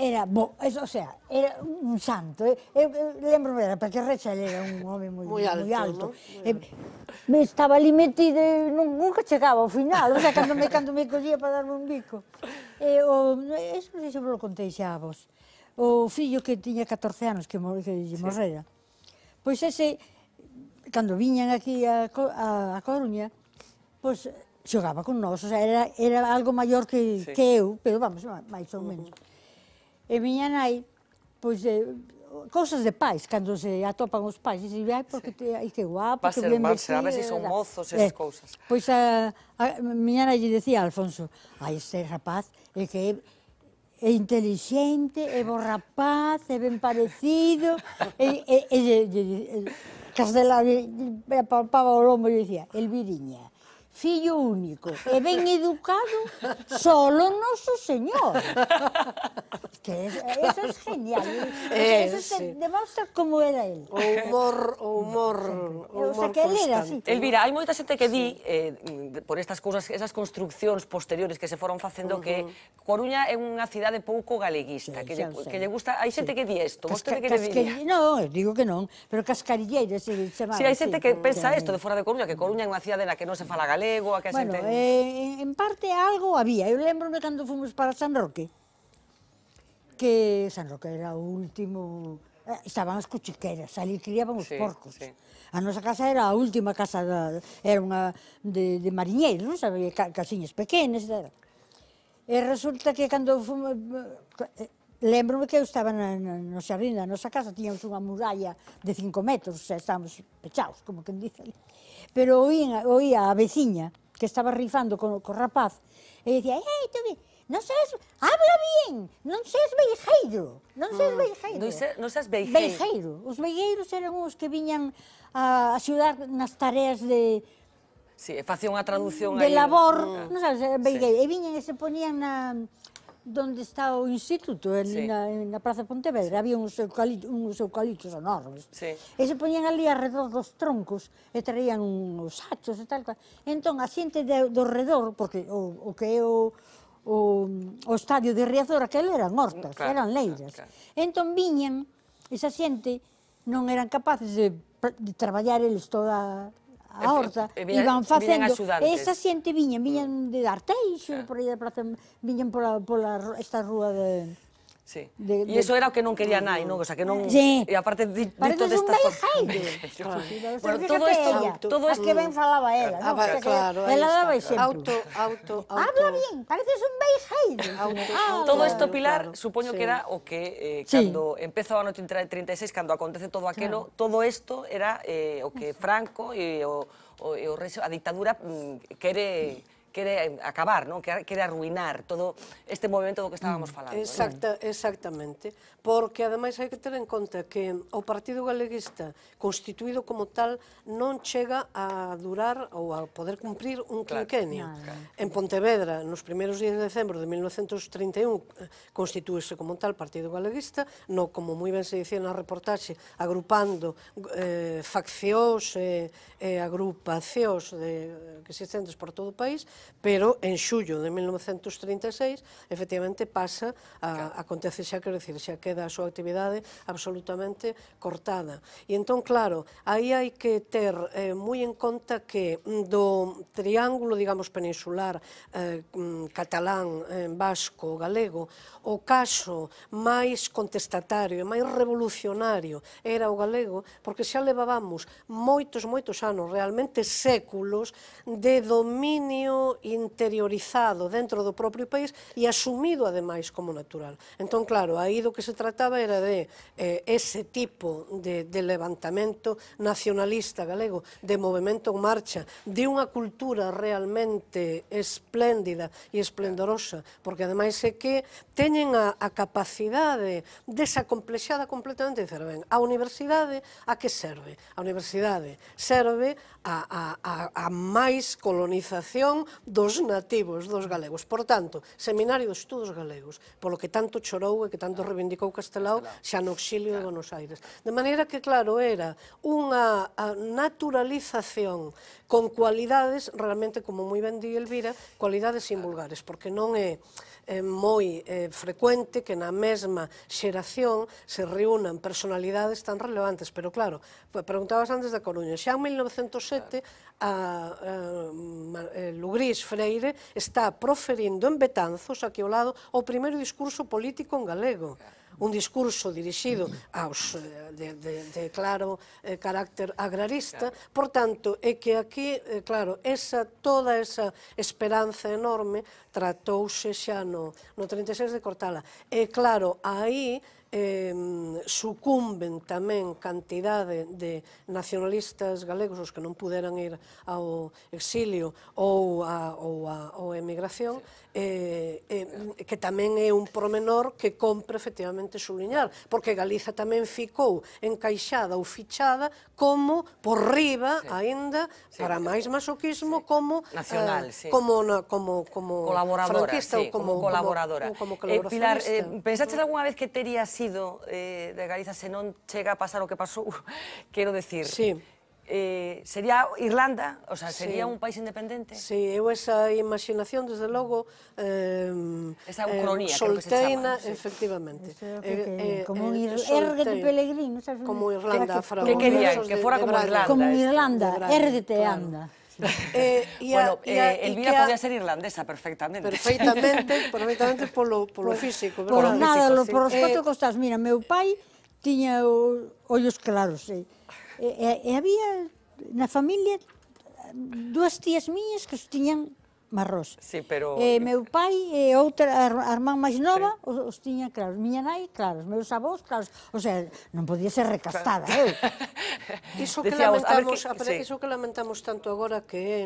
Era, bo, es, o sea, era un santo. Eh? Eu, eu lembro, era, porque Rachel era un home moi, moi alto. Muy alto. ¿no? Eh, me estaba ali metido non, nunca chegaba ao final. O sea, cando me, cando me collía para darme un bico. E, eh, o, eso non sei se vos lo contei xa a vos. O fillo que tiña 14 anos que, que, que sí. morrera, Pois ese, cando viñan aquí a, a, a Coruña, pois xogaba con nós, o sea, era, era algo maior que, sí. que eu, pero vamos, máis ou menos. E miña nai, pois, eh, cousas de pais, cando se atopan os pais, dicen, ai, porque te, aí te guapo, que bien vestido. a ver se son mozos, esas eh, cousas. Pois a, a, a miña nai lle decía a Alfonso, ai, este rapaz, é que é inteligente, é bo rapaz, é ben parecido, e, e, e, e, e Castelao palpaba o lombo e dicía, Elviriña, fillo único e ben educado solo noso señor. Que eso es genial. Eh, eso sí. demostra como era el. O humor, o humor, o humor o sea, que constante. Era así. Elvira, hai moita xente que di eh, por estas cousas, esas construccións posteriores que se foron facendo uh -huh. que Coruña é unha cidade pouco galeguista, sí, que, lle, que lle gusta, hai xente sí. que di isto, vostede que lle diría? Non, digo que non, pero cascarilleira se chamaba. Si, sí, hai xente sí, que pensa isto de fora de Coruña, que Coruña é unha cidade na que non se fala galego, galego, a que bueno, a xente... Eh, en parte algo había. Eu lembro cando fomos para San Roque, que San Roque era o último... Eh, estaban as cuchiqueras, ali criaban os sí, porcos. Sí. A nosa casa era a última casa, da, era unha de, de mariñeiros, non sabía, casiñas pequenas. Era. E resulta que cando fomos... Eh, Lembro-me que eu estaba na, na, no xardín da nosa casa, tiñamos unha muralla de cinco metros, sea, estábamos pechados, como que dicen. Pero oía, oía a veciña que estaba rifando co, co rapaz e dicía, ei, tú non seas, habla bien, non seas beijeiro, non seas veijeiro. Mm, non, se, non seas beijeiro. Beijeiro, Os beijeiros eran os que viñan a axudar nas tareas de, Sí, facía unha tradución de aí. De labor, mm. non sabes, veijeiro. Eh, sí. E viñan e se ponían na donde está o instituto, ali sí. na, na Praza Pontevedra, sí. había uns eucaliptos, uns eucaliptos enormes. Sí. E se poñían ali alrededor dos troncos e traían uns hachos e tal. Entón, a xente de, do redor, porque o, o que é o, o, o estadio de Riazor, aquel eran hortas, claro, eran leiras. Claro, claro. Entón, viñan, esa xente non eran capaces de, de traballar eles toda a horta, e, iban facendo, e esa xente viñan, viñan mm. de Arteixo, ah. por aí viñan pola, pola esta rúa de... Sí. De, de... E era o que non quería nai, non? O sea, que non... Sí. E aparte, di, de desta forma... Pareces un beijai. bueno, todo isto... Todo isto... Ah, ah, es que ben falaba ela, non? Ah, claro, claro, ela daba exemplo. Auto, auto, auto... Habla bien, pareces un beijai. Ah, todo isto, Pilar, claro, supoño sí. que era o que, eh, sí. cando empeza o 36, cando acontece todo aquilo, claro. todo isto era eh, o que Franco e o, o, o, a dictadura mm, quere... Sí quere acabar, non? Quere, quere arruinar todo este movimento do que estábamos mm. falando. Exacta, non? Exactamente, porque ademais hai que ter en conta que o Partido Galeguista constituído como tal non chega a durar ou a poder cumprir un claro. quinquenio. Claro. En Pontevedra, nos primeiros días de decembro de 1931, eh, constituíse como tal Partido Galeguista, no, como moi ben se dicía na reportaxe, agrupando eh, faccións e eh, eh, agrupacións de, eh, que existentes por todo o país, pero en xullo de 1936 efectivamente pasa a, acontecer acontece xa, quero dicir, xa queda a súa actividade absolutamente cortada. E entón, claro, aí hai que ter eh, moi en conta que do triángulo, digamos, peninsular eh, mm, catalán, eh, vasco, galego, o caso máis contestatario e máis revolucionario era o galego, porque xa levábamos moitos, moitos anos, realmente séculos, de dominio interiorizado dentro do propio país e asumido ademais como natural. Entón, claro, aí do que se trataba era de eh, ese tipo de, de levantamento nacionalista galego, de movimento en marcha, de unha cultura realmente espléndida e esplendorosa, porque ademais é que teñen a, a capacidade desacomplexada completamente dizer, ben, a universidade a que serve? A universidade serve a, a, a, a máis colonización, dos nativos, dos galegos. Por tanto, Seminario de Estudos Galegos, polo que tanto chorou e que tanto reivindicou Castelao xa no exilio de Buenos Aires. De maneira que, claro, era unha naturalización con cualidades realmente, como moi ben di Elvira, cualidades sin vulgares, porque non é, moi eh, frecuente que na mesma xeración se reúnan personalidades tan relevantes, pero claro, preguntabas antes da Coruña, xa en 1907 a, a, eh, Freire está proferindo en Betanzos, aquí ao lado, o primeiro discurso político en galego. Claro un discurso dirixido aos eh, de, de, de claro eh, carácter agrarista, claro. por tanto, é que aquí, eh, claro, esa, toda esa esperanza enorme tratouse xa no, no 36 de Cortala. E claro, aí eh, sucumben tamén cantidade de nacionalistas galegos os que non puderan ir ao exilio ou a, ou a ou a emigración, eh, eh, que tamén é un promenor que compre efectivamente subliñar, porque Galiza tamén ficou encaixada ou fichada como por riba sí. aínda sí, para máis masoquismo sí. como nacional, eh, sí. como na, como como colaboradora, franquista sí, ou como, como colaboradora. Como, como, como colaboracionista. Eh, Pilar, eh, pensaste algunha vez que terías coñecido eh, de Galiza se non chega a pasar o que pasou, quero decir. Sí. Eh, sería Irlanda, o sea, sería sí. un país independente? Sí, eu esa imaginación, desde logo, eh, esa ucronía, eh, eh, eh solteina, que chama, efectivamente. como Irlanda, Erguete Pelegrín, sabes? Como Irlanda, que, que, que, fora como Irlanda. que, Eh, y a, bueno, y a, eh, Elvira y podía ser irlandesa perfectamente. Perfectamente, perfectamente por lo, por lo físico. Por lo nada, lo, sí. por os cuatro eh, costas. Mira, meu pai tiña o, ollos claros. Eh. E, e, e había na familia eh, dúas tías miñas que os tiñan marrós. Sí, pero... Eh, meu pai e outra, armán máis nova, sí. os, os tiña claros. Miña nai, claros. Meus avós, claros. O sea, non podía ser recastada, claro. eu. iso que lamentamos, a ver que, sí. iso que lamentamos tanto agora que é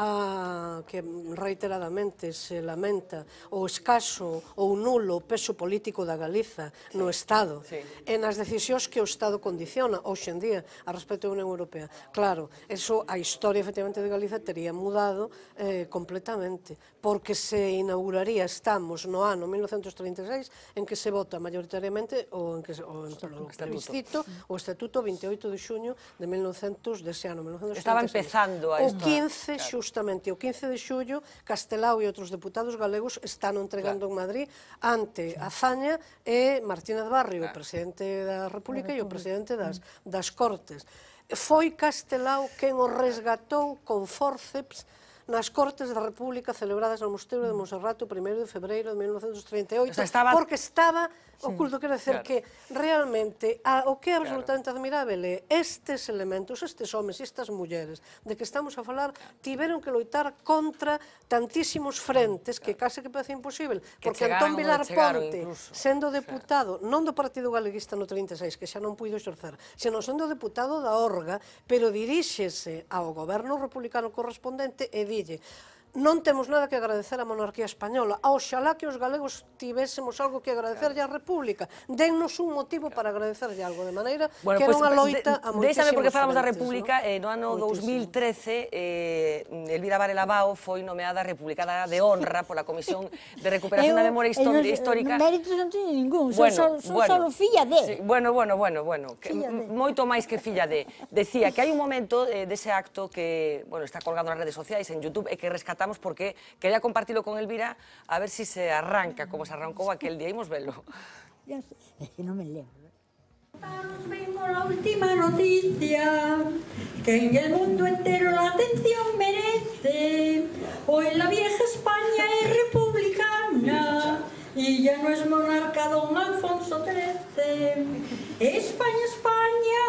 a, ah, que reiteradamente se lamenta o escaso ou nulo peso político da Galiza sí. no Estado sí. e nas decisións que o Estado condiciona hoxe en día a respecto da Unión Europea. Claro, eso a historia efectivamente de Galiza teria mudado eh, completamente porque se inauguraría, estamos no ano 1936 en que se vota mayoritariamente o en que o en o estatuto. o Estatuto 28 de xuño de 1900 dese ano 1936. Estaba empezando a isto. O 15 claro justamente o 15 de xullo, Castelao e outros deputados galegos están entregando claro. en Madrid ante Azaña e Martínez Barrio, claro. o presidente da República e o presidente das, mm. das Cortes. Foi Castelao quen o resgatou con forceps nas Cortes da República celebradas no Mosteiro de Monserrato o 1 de febreiro de 1938, o sea, estaba... porque estaba oculto, quero decir claro. que realmente a, o que é absolutamente claro. admirável é estes elementos, estes homes e estas mulleres de que estamos a falar, tiveron que loitar contra tantísimos frentes que case que parece imposible, porque chegaron, Antón Vilar Ponte, sendo deputado, claro. non do Partido Galeguista no 36, que xa non puido exercer, senón sendo deputado da Orga, pero diríxese ao goberno republicano correspondente e di трагедии. non temos nada que agradecer á monarquía española. Oxalá que os galegos tivéssemos algo que agradecerlle á República. Dennos un motivo para agradecerlle algo, de maneira bueno, que pues, era unha loita de, a moitísimos Déxame, porque falamos da República, ¿no? eh, no ano Muitísimo. 2013, eh, Elvira Varela Bao foi nomeada Republicana de Honra pola Comisión de Recuperación da Memoria Histórica. Los, histórica. Méritos non teñen ningún, son, bueno, son, son bueno, solo filla de. Sí, bueno, bueno, bueno, bueno que, moito máis que filla de. Decía que hai un momento eh, dese acto que bueno, está colgado nas redes sociais, en YouTube, e que rescatamos tratamos porque quería compartirlo con Elvira a ver si se arranca como se arrancó aquel día. Imos velo. Ya, es que no me lembro. ¿eh? Vengo la última noticia que en el mundo entero la atención merece. Hoy la vieja España es republicana y ya no es monarca don Alfonso XIII. España, España,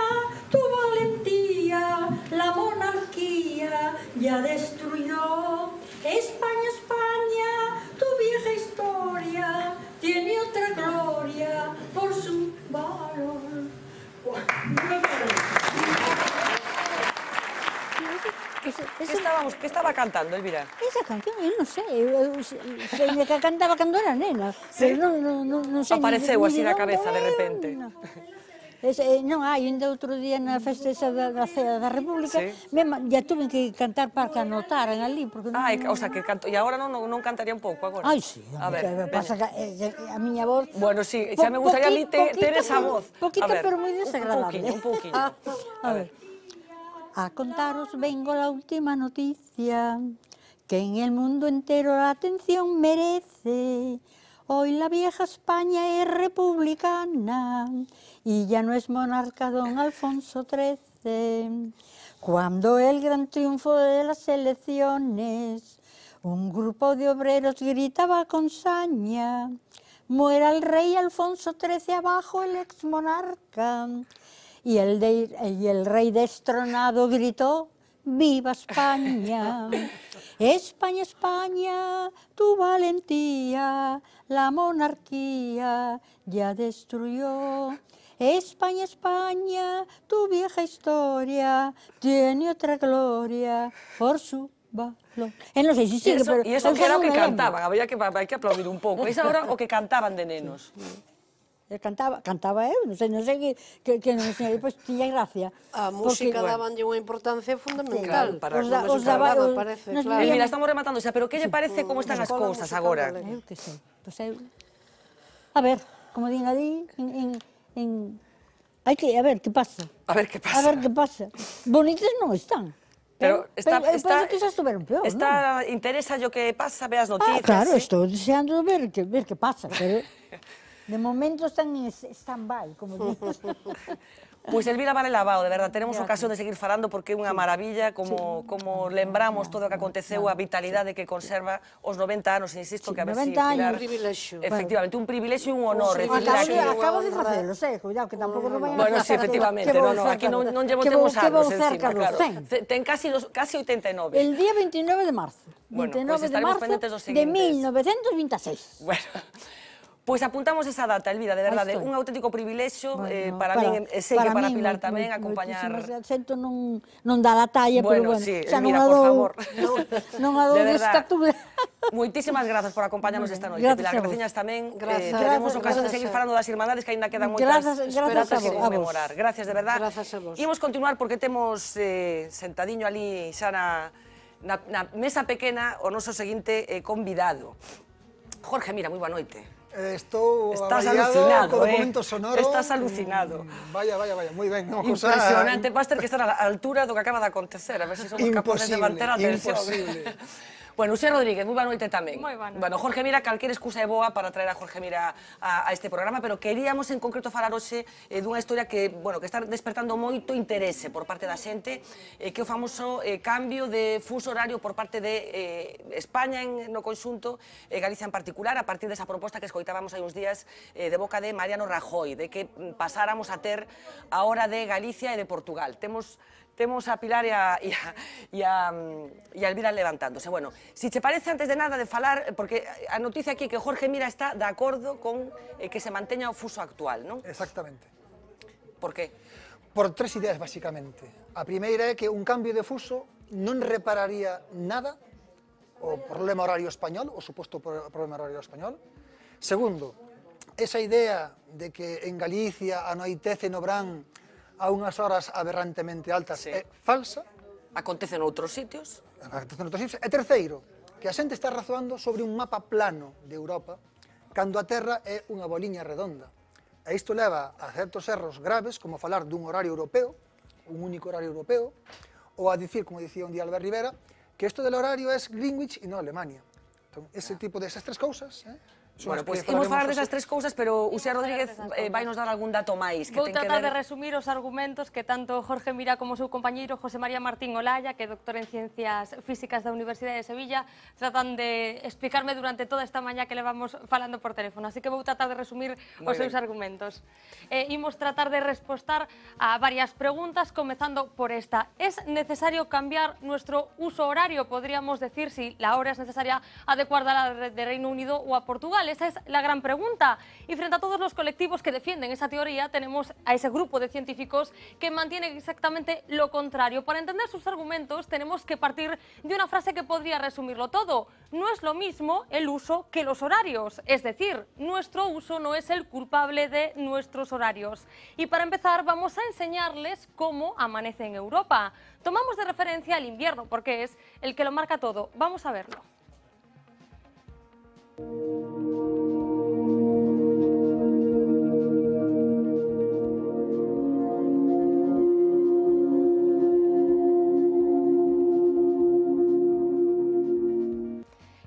tu valentía, la monarquía ya destruyó. España, España, tu vieja historia tiene otra gloria por su valor. Ese, Que estábamos, que estaba cantando, Elvira? Esa canción, eu non sei, eu, eu, eu que cantaba cando era nena, sí? pero non, non, non, non sei... Apareceu así na cabeza de repente. Eh, no. eh, non, hai, ainda outro día na festa esa da, da Cea da República, sí. me, ya tuve que cantar para que anotaran ali, porque non... no, o sea, que canto, e agora non, non cantaría un pouco agora. Ai, sí, a, a ver, que pasa que a, a miña voz... Bueno, sí, xa me gustaría a mí ter, ter esa voz. Poquito, pero moi desagradable. Un poquinho, un poquinho. a A ver. A contaros vengo la última noticia, que en el mundo entero la atención merece. Hoy la vieja España es republicana y ya no es monarca don Alfonso XIII. Cuando el gran triunfo de las elecciones, un grupo de obreros gritaba con saña, muera el rey Alfonso XIII abajo el ex monarca y el, de, y el rey destronado gritó, ¡Viva España! España, España, tu valentía, la monarquía ya destruyó. España, España, tu vieja historia tiene otra gloria por su valor. En los y eso, pero, lo que cantaban, había que, hay que aplaudir un poco. ¿Es ahora lo que cantaban de nenos? E eh, cantaba, cantaba eu, non sei, non sei que, que, que non sei, pois tiña gracia. A música porque, unha importancia fundamental. Claro, para os, da, os daba, os, parece, nos claro. Eh, Mira, estamos rematando xa, pero que lle parece como están as cousas agora? Eu que sei, pois eu... A ver, como din ali, en, en, en... Hai que, a ver, que pasa? A ver, que pasa? A ver, que pasa? Bonitas non están. Pero está, pero, está, que está, estuveron peor, está, ¿no? Interesa yo que pasa, veas ah, noticias. Ah, claro, ¿sí? ¿eh? estou deseando ver que, ver que pasa, pero... De momento están en stand-by, como dices. Pois pues Elvira vale lavado, de verdad, tenemos ocasión de seguir falando porque é unha maravilla como, sí. como lembramos todo o que aconteceu, a vitalidade que conserva os 90 anos, insisto, sí, que a ver 90 años. privilexio. Efectivamente, un privilexio e un honor. acabo, acabo de facelo, sé, cuidado, que tampouco non vayan Bueno, sí, efectivamente, no, no, aquí non, non llevo temos anos encima, claro. Ten, ten casi, los, casi 89. El día 29 de marzo. 29 bueno, pues de marzo de 1926. Bueno, Pois apuntamos esa data, Elvira, de verdade, un auténtico privilexo eh, bueno, eh, para, para min, e eh, sei para que para Pilar tamén, acompañar... non, non dá la talla, bueno, pero bueno, sí, xa Elvira, non adou, por favor. non dou de estatude. Moitísimas grazas por acompañarnos esta noite, gracias Pilar graciñas tamén. Gracias. Eh, teremos ocasión de seguir falando das irmandades que ainda quedan moitas gracias, gracias a vos, conmemorar. Gracias, de verdad. Gracias a vos. Imos continuar porque temos eh, sentadiño ali xa na, na, na mesa pequena o noso seguinte eh, convidado. Jorge, mira, moi boa noite. Eh, estou Estás alucinado, co eh? sonoro. Estás alucinado. Mm, vaya, vaya, vaya, moi ben. No, cosa... Impresionante, vas ter que estar á altura do que acaba de acontecer, a ver se si somos capaces de manter a atención. imposible. Bueno, Usé Rodríguez, moi boa noite tamén. Moi boa noite. Bueno, Jorge Mira, calquera excusa é boa para traer a Jorge Mira a, a este programa, pero queríamos en concreto falar hoxe eh, dunha historia que, bueno, que está despertando moito interese por parte da xente, eh, que o famoso eh, cambio de fuso horario por parte de eh, España en, no conxunto, eh, Galicia en particular, a partir desa proposta que escoitábamos hai uns días eh, de boca de Mariano Rajoy, de que mm, pasáramos a ter a hora de Galicia e de Portugal. Temos temos a Pilar e a, e a, e a, e a Elvira levantándose. Bueno, se si che parece antes de nada de falar, porque a noticia aquí que Jorge Mira está de acordo con eh, que se manteña o fuso actual, non? Exactamente. Por que? Por tres ideas, basicamente. A primeira é que un cambio de fuso non repararía nada o problema horario español, o suposto problema horario español. Segundo, esa idea de que en Galicia anoitece no brán a unhas horas aberrantemente altas sí. é falsa. Acontece en outros sitios. Acontece en outros sitios. E terceiro, que a xente está razoando sobre un mapa plano de Europa cando a Terra é unha boliña redonda. E isto leva a certos erros graves, como falar dun horario europeo, un único horario europeo, ou a dicir, como dicía un día Albert Rivera, que isto del horario é Greenwich e non Alemania. Entón, ese ah. tipo de de tres cousas, eh, Bueno, pues hemos imos falar esas tres cosas, pero Uxía Rodríguez a eh, vai nos dar algún dato más. Que a tratar de resumir los argumentos que tanto Jorge Mira como su compañero José María Martín Olaya, que é doctor en Ciencias Físicas de la Universidad de Sevilla, tratan de explicarme durante toda esta mañana que le vamos falando por teléfono. Así que a tratar de resumir Muy argumentos. Eh, imos tratar de respostar a varias preguntas, comenzando por esta. ¿Es necesario cambiar nuestro uso horario? Podríamos decir si la hora es necesaria adecuada a la de Reino Unido o a Portugal. Esa es la gran pregunta. Y frente a todos los colectivos que defienden esa teoría, tenemos a ese grupo de científicos que mantiene exactamente lo contrario. Para entender sus argumentos, tenemos que partir de una frase que podría resumirlo todo. No es lo mismo el uso que los horarios. Es decir, nuestro uso no es el culpable de nuestros horarios. Y para empezar, vamos a enseñarles cómo amanece en Europa. Tomamos de referencia el invierno, porque es el que lo marca todo. Vamos a verlo. Música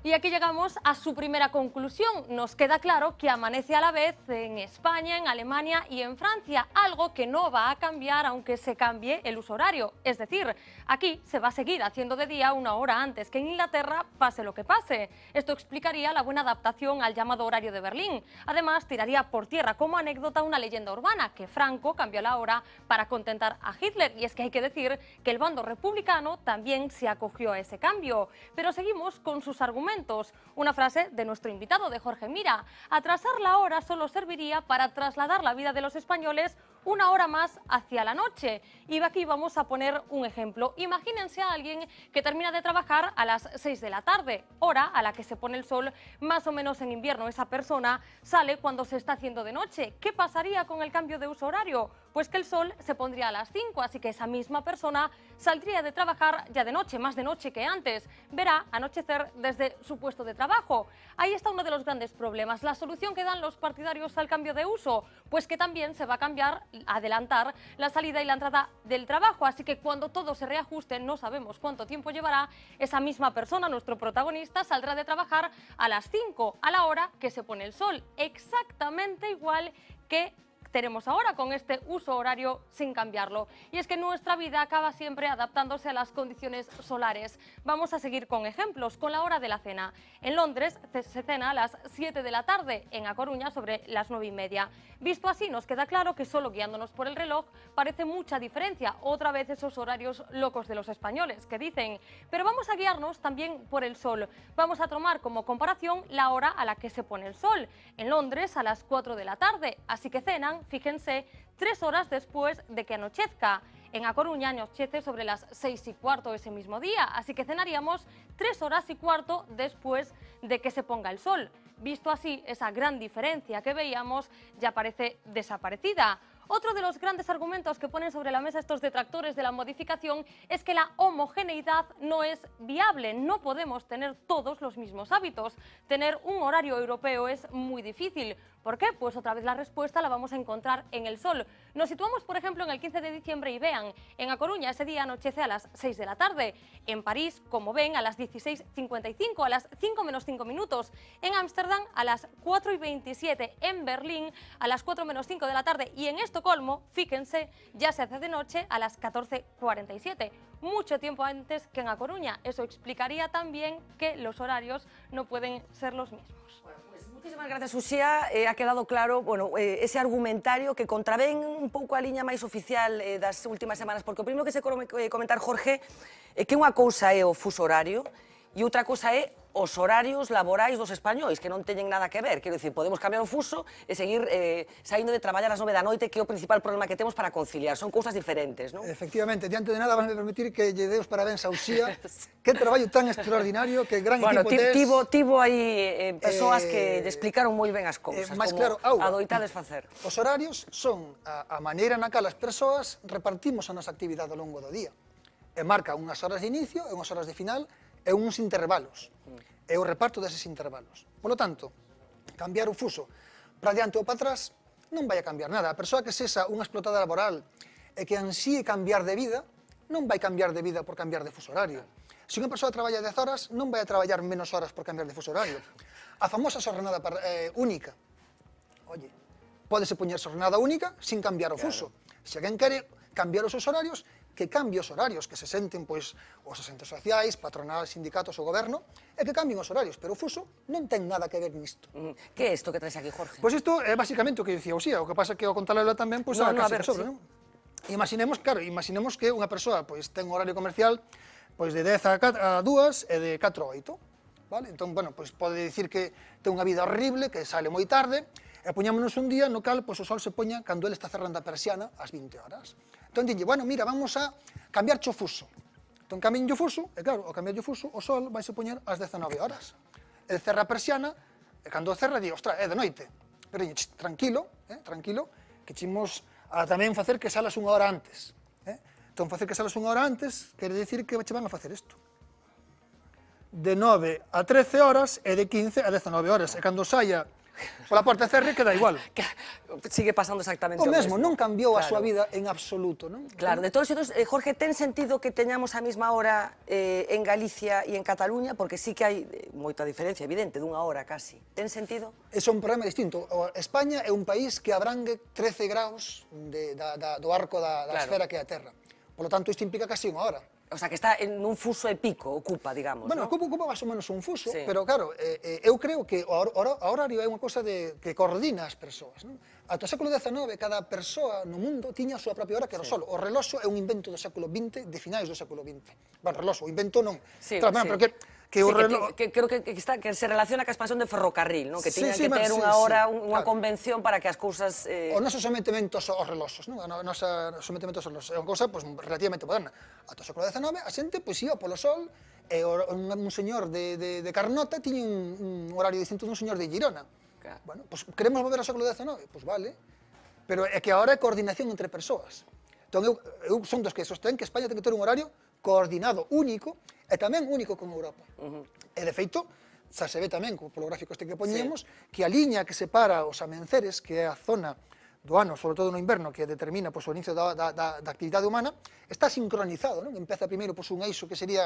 Y aquí llegamos a su primera conclusión. Nos queda claro que amanece a la vez en España, en Alemania y en Francia, algo que no va a cambiar aunque se cambie el uso horario. Es decir, aquí se va a seguir haciendo de día una hora antes que en Inglaterra, pase lo que pase. Esto explicaría la buena adaptación al llamado horario de Berlín. Además, tiraría por tierra como anécdota una leyenda urbana, que Franco cambió la hora para contentar a Hitler. Y es que hay que decir que el bando republicano también se acogió a ese cambio. Pero seguimos con sus argumentos una frase de nuestro invitado, de Jorge Mira. Atrasar la hora solo serviría para trasladar la vida de los españoles una hora más hacia la noche. Y aquí vamos a poner un ejemplo. Imagínense a alguien que termina de trabajar a las 6 de la tarde, hora a la que se pone el sol más o menos en invierno. Esa persona sale cuando se está haciendo de noche. ¿Qué pasaría con el cambio de uso horario? pues que el sol se pondría a las 5, así que esa misma persona saldría de trabajar ya de noche, más de noche que antes. Verá anochecer desde su puesto de trabajo. Ahí está uno de los grandes problemas. La solución que dan los partidarios al cambio de uso, pues que también se va a cambiar, adelantar la salida y la entrada del trabajo, así que cuando todo se reajuste, no sabemos cuánto tiempo llevará, esa misma persona, nuestro protagonista, saldrá de trabajar a las 5, a la hora que se pone el sol, exactamente igual que tenemos ahora con este uso horario sin cambiarlo. Y es que nuestra vida acaba siempre adaptándose a las condiciones solares. Vamos a seguir con ejemplos, con la hora de la cena. En Londres se cena a las 7 de la tarde, en A Coruña sobre las 9 y media. Visto así, nos queda claro que solo guiándonos por el reloj parece mucha diferencia. Otra vez esos horarios locos de los españoles que dicen. Pero vamos a guiarnos también por el sol. Vamos a tomar como comparación la hora a la que se pone el sol. En Londres a las 4 de la tarde, así que cenan fíjense, tres horas después de que anochezca. En A Coruña anochece sobre las seis y cuarto ese mismo día, así que cenaríamos tres horas y cuarto después de que se ponga el sol. Visto así, esa gran diferencia que veíamos ya parece desaparecida. Otro de los grandes argumentos que ponen sobre la mesa estos detractores de la modificación es que la homogeneidad no es viable, no podemos tener todos los mismos hábitos. Tener un horario europeo es muy difícil, ¿Por qué? Pues otra vez la respuesta la vamos a encontrar en el sol. Nos situamos, por ejemplo, en el 15 de diciembre y vean, en A Coruña ese día anochece a las 6 de la tarde, en París, como ven, a las 16.55, a las 5 menos 5 minutos, en Ámsterdam a las 4 y 27, en Berlín a las 4 menos 5 de la tarde y en Estocolmo, fíjense, ya se hace de noche a las 14.47, mucho tiempo antes que en A Coruña. Eso explicaría también que los horarios no pueden ser los mismos. Muchísimas gracias, Uxía. Eh, ha quedado claro bueno, eh, ese argumentario que contravén un pouco a liña máis oficial eh, das últimas semanas, porque o primeiro que se eh, comentar, Jorge, é que unha cousa é o fuso horario e outra cousa é os horarios laborais dos españois, que non teñen nada que ver. Quero dicir, podemos cambiar o fuso e seguir eh, saindo de traballar ás nove da noite, que é o principal problema que temos para conciliar. Son cousas diferentes, non? Efectivamente, diante de nada, vas me permitir que lle deus parabéns a Uxía. que traballo tan extraordinario, que gran bueno, equipo tes. Tivo, tivo aí eh, persoas eh, que lle explicaron moi ben as cousas, eh, máis como claro, adoitades facer. Os horarios son a, a maneira na cal as persoas repartimos a nosa actividade ao longo do día. E marca unhas horas de inicio e unhas horas de final, e uns intervalos, e o reparto deses intervalos. Por lo tanto, cambiar o fuso para diante ou para atrás non vai a cambiar nada. A persoa que cesa unha explotada laboral e que ansíe cambiar de vida, non vai cambiar de vida por cambiar de fuso horario. Se unha persoa traballa 10 horas, non vai a traballar menos horas por cambiar de fuso horario. A famosa xornada eh, única. Oye, pódese poñer xornada única sin cambiar o fuso. Claro. Se alguén quere cambiar os seus horarios, que cambie os horarios, que se senten pois os asentos sociais, patronal, sindicatos, o goberno, e que cambien os horarios, pero o fuso non ten nada que ver nisto. Mm, que é isto que traes aquí, Jorge? Pois isto é basicamente o que dicía o Xía, o que pasa que o contalela tamén, pois, no, no, a ver, sobre, sí. non? Imaginemos, claro, imaginemos que unha persoa pois ten un horario comercial pois de 10 a, 4, a 2 e de 4 a 8, vale? Entón, bueno, pois pode dicir que ten unha vida horrible, que sale moi tarde, e poñámonos un día no cal pois o sol se poña cando ele está cerrando a persiana ás 20 horas. Entón, dille, bueno, mira, vamos a cambiar o fuso. Entón, cambiño o fuso, e claro, ao cambiar o fuso, o sol vai se poñer ás 19 horas. El cerra a persiana, e cando cerra, di, ostra, é de noite. Pero dille, tranquilo, eh, tranquilo, que chimos a tamén facer que salas unha hora antes. Eh? Entón, facer que salas unha hora antes, quere dicir que che van a facer isto. De 9 a 13 horas e de 15 a 19 horas. E cando saia Pola porta cerra queda igual. Sigue pasando exactamente o, o mesmo. O mesmo, non cambiou claro. a súa vida en absoluto, non? Claro, de todos xedos, eh, Jorge, ten sentido que teñamos a mesma hora eh, en Galicia e en Cataluña? Porque sí que hai eh, moita diferencia, evidente, dunha hora casi. Ten sentido? É un problema distinto. O, España é un país que abrangue 13 graus de, da, da, do arco da, da claro. esfera que é a Terra. Por lo tanto, isto implica casi unha hora o sea, que está en un fuso e pico, ocupa, digamos, Bueno, ¿no? ocupa, ocupa más o menos un fuso, sí. pero claro, eh, eh, eu creo que o horario é unha cosa de, que coordina as persoas, non? Ata o século XIX, cada persoa no mundo tiña a súa propia hora que era sí. o O reloxo é un invento do século XX, de finais do século XX. Bueno, reloxo, o invento non. Sí, Tras, sí. Pero que que sí, o reno... que, que, creo que, que, está, que se relaciona ca expansión de ferrocarril, ¿no? Que tiñan sí, sí, que ter sí, unha hora, sí, unha claro. convención para que as cousas... Eh... O noso sometemento aos reloxos, ¿no? O noso sometemento aos reloxos é unha cousa pues, relativamente moderna. A todo século XIX, a xente pois, pues, iba polo sol, e un, un señor de, de, de Carnota tiña un, un horario distinto dun señor de Girona. Claro. Bueno, pues, queremos volver ao século XIX? Pois pues vale. Pero é que agora é coordinación entre persoas. Entón, eu, eu son dos que sostén que España ten que ter un horario coordinado único e tamén único con Europa. Uh -huh. E de feito, xa se ve tamén, como polo gráfico este que poñemos, sí. que a liña que separa os amenceres, que é a zona do ano, sobre todo no inverno, que determina pois, o inicio da, da, da, da actividade humana, está sincronizado. Non? Empeza primeiro pois, un eixo que sería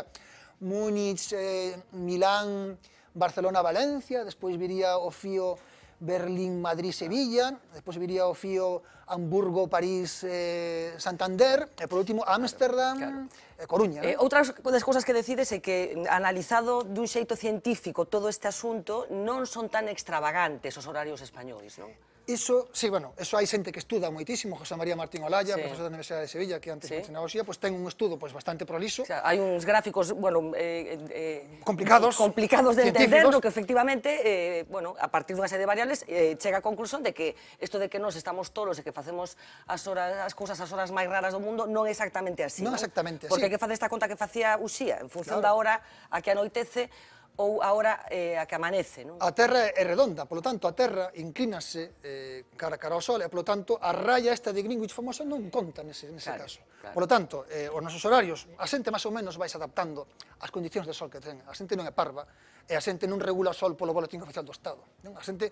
Múnich, eh, Milán, Barcelona, Valencia, despois viría o fío Berlín, Madrid, Sevilla, despois viría o Fío, Hamburgo, París, eh, Santander, e eh, por último Ámsterdam, claro, claro. Eh, Coruña. Eh, outra das cousas que decides é que mm, analizado dun xeito científico todo este asunto non son tan extravagantes os horarios españois, non? Iso, sí, bueno, eso hai xente que estuda moitísimo, José María Martín Olalla, sí. profesor da Universidade de Sevilla, que antes sí. mencionaba Xía, pois pues, ten un estudo pois, pues, bastante proliso. O sea, hai uns gráficos, bueno, eh, eh, complicados, complicados de entender, no que efectivamente, eh, bueno, a partir dunha serie de variables, eh, chega a conclusión de que isto de que nos estamos tolos e que facemos as horas as cousas as horas máis raras do mundo non é exactamente así. Non, exactamente exactamente así. Porque hai que facer esta conta que facía Uxía, en función claro. da hora a que anoitece, ou agora eh, a que amanece, non? A Terra é redonda, polo tanto, a Terra inclínase eh, cara cara ao Sol e, polo tanto, a raya esta de Greenwich famosa non conta nese, nese claro, caso. Claro. Polo tanto, eh, os nosos horarios, a xente máis ou menos vais adaptando ás condicións de Sol que ten. A xente non é parva e a xente non regula o Sol polo boletín oficial do Estado. Non? A xente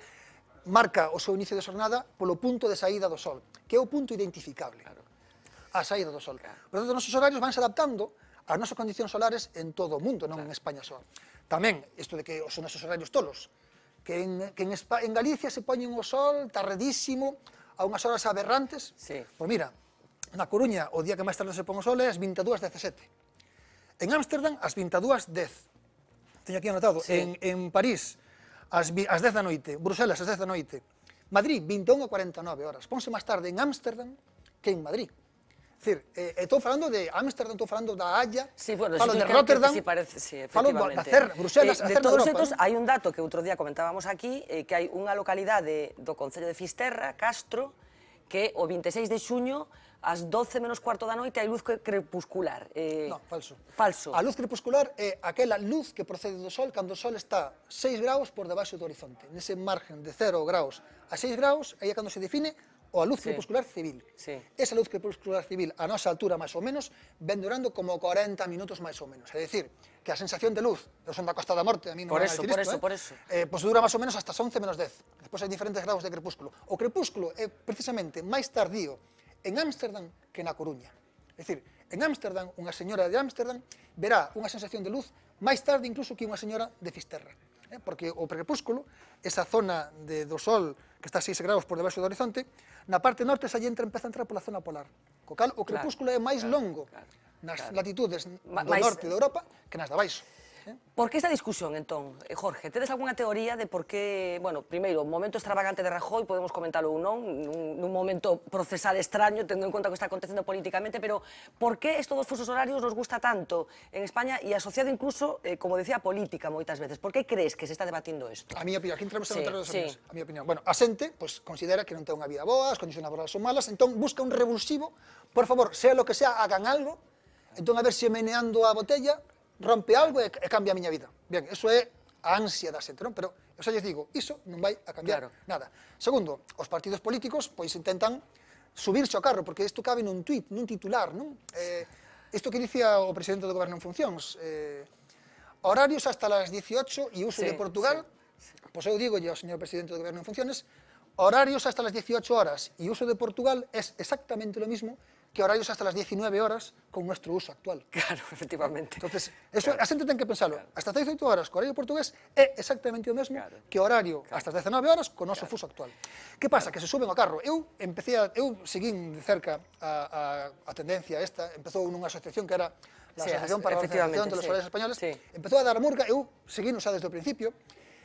marca o seu inicio de xornada polo punto de saída do Sol, que é o punto identificable. Claro. A saída do Sol. Claro. Por tanto, os nosos horarios vanse adaptando ás nosas condicións solares en todo o mundo, non claro. en España só. Tamén, isto de que son esos horarios tolos, que en, que en, España, en Galicia se poñen o sol tardísimo a unhas horas aberrantes. Sí. Pois mira, na Coruña o día que máis tarde se pon o sol é as 22.17. En Ámsterdam as 22.10. Teño aquí anotado. Sí. En, en París as, as 10 da noite. Bruselas as 10 da noite. Madrid, 21.49 horas. Ponse máis tarde en Ámsterdam que en Madrid. Es decir, eh, estou falando de Ámsterdam, estou falando da Haya, sí, bueno, falo de Rotterdam, sí, parece, sí, falo da Cerna, Bruselas, eh, de todos Europa, estos, ¿no? hai un dato que outro día comentábamos aquí, eh, que hai unha localidade do Concello de Fisterra, Castro, que o 26 de xuño ás 12 menos cuarto da noite hai luz crepuscular. Eh, no, falso. Falso. A luz crepuscular é aquela luz que procede do sol cando o sol está 6 graus por debaixo do horizonte. Nese margen de 0 graus a 6 graus, aí é cando se define ou a luz sí. crepuscular civil. Sí. Esa luz crepuscular civil, a nosa altura máis ou menos, ven durando como 40 minutos máis ou menos. É dicir, que a sensación de luz, eu son da Costa da Morte, a mí non por me eso, por isto, eso, eh? por eso. Eh, pois dura máis ou menos hasta as 11 menos 10. Despois hai diferentes graus de crepúsculo. O crepúsculo é precisamente máis tardío en Ámsterdam que na Coruña. É dicir, en Ámsterdam, unha señora de Ámsterdam verá unha sensación de luz máis tarde incluso que unha señora de Fisterra eh? porque o crepúsculo, esa zona de, do sol que está a 6 graus por debaixo do horizonte, Na parte norte xa entra, empeza a entrar pola zona polar. Co cal, o crepúsculo claro, é máis claro, longo claro, nas claro. latitudes do Ma, norte de Europa que nas de baixo. Por qué esta discusión, entonces, eh, Jorge? Tedes alguna teoría de por qué...? bueno, primero, o momento extravagante de Rajoy, podemos comentarlo ou no, un momento procesal extraño, teniendo en cuenta que está aconteciendo políticamente, pero por qué estos dos fusos horarios nos gusta tanto en España y asociado incluso, eh, como decía, a política muchas veces? Por qué crees que se está debatiendo esto? A mi opinión, aquí entramos en terreno A mi opinión, bueno, Asente, pues, considera que no ten una vida boa, as laborales son malas, entonces busca un revulsivo, por favor, sea lo que sea, hagan algo, entonces a ver si meneando a botella rompe algo e, cambia a miña vida. Ben, eso é a ansia da xente, non? Pero eu xa lles digo, iso non vai a cambiar claro. nada. Segundo, os partidos políticos pois intentan subirse ao carro, porque isto cabe nun tuit, nun titular, non? Eh, isto que dicía o presidente do goberno en funcións, eh, horarios hasta las 18 e uso sí, de Portugal, sí, sí. pois eu digo ao señor presidente do goberno en funciones, horarios hasta las 18 horas e uso de Portugal é exactamente lo mismo que horarios hasta las 19 horas con nuestro uso actual. Claro, efectivamente. Entonces, eso, claro. a xente ten que pensalo. Claro. Hasta 18 horas co horario portugués é exactamente o mesmo claro. que horario claro. hasta 19 horas con o noso claro. fuso actual. Que pasa? Claro. Que se suben ao carro. Eu empecé a, eu seguín de cerca a, a, a tendencia esta, empezou nunha asociación que era la sí, Asociación para a Organización de los sí. Horarios Españoles, sí. empezou a dar murga, eu seguín xa desde o principio,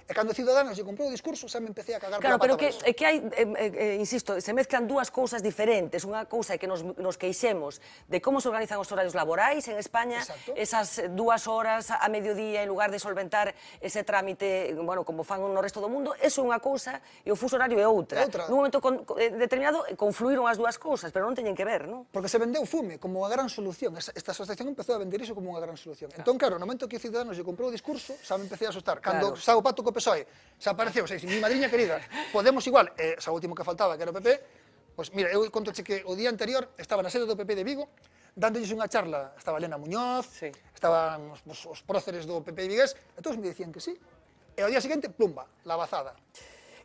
E cando Ciudadanos lle comprou o discurso, xa me empecé a cagar claro, Claro, pero que, que hai, eh, eh, eh, insisto, se mezclan dúas cousas diferentes. Unha cousa é que nos, nos queixemos de como se organizan os horarios laborais en España, Exacto. esas dúas horas a mediodía en lugar de solventar ese trámite, bueno, como fan no resto do mundo, eso é unha cousa e o fuso horario é outra. É outra. Nun momento con, eh, determinado confluíron as dúas cousas, pero non teñen que ver, non? Porque se vendeu fume como unha gran solución. Esta asociación empezou a vender iso como unha gran solución. Claro. Entón, claro, no momento que Ciudadanos lle comprou o discurso, xa me empecé a asustar. Cando claro. o Pato o PSOE, se apareceu, se dice, mi madriña querida, Podemos igual, e xa último que faltaba, que era o PP, pois mira, eu conto que o día anterior estaba na sede do PP de Vigo, dándolles unha charla, estaba Elena Muñoz, sí. estaban os, os, os próceres do PP de Vigués, e todos me dicían que sí. E ao día seguinte, plumba, la bazada.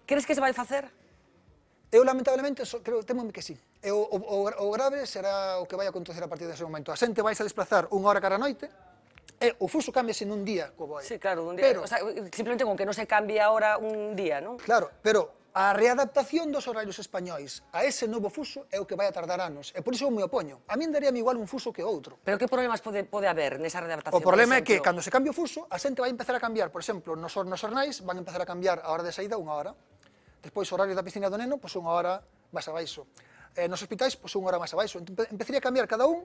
Crees que se vai facer? Eu, lamentablemente, so, creo, temo que sí. Eu, o, o, o grave será o que vai acontecer a partir dese momento. A xente vais a desplazar unha hora cara noite, É, eh, o fuso cámbiase nun día co boi. Sí, claro, un día. Pero, o sea, simplemente con que non se cambie ahora un día, non? Claro, pero a readaptación dos horarios españóis a ese novo fuso é o que vai a tardar anos, e por iso eu me opoño. A min daríame igual un fuso que outro. Pero que problemas pode, pode haber nesa readaptación? O problema é que, cando se cambia o fuso, a xente vai empezar a cambiar, por exemplo, nos, nos ornais van empezar a cambiar a hora de saída unha hora, despois o horario da piscina do neno, pois unha hora máis abaixo, eh, nos hospitais, pois unha hora máis abaixo. Empezaría a cambiar cada un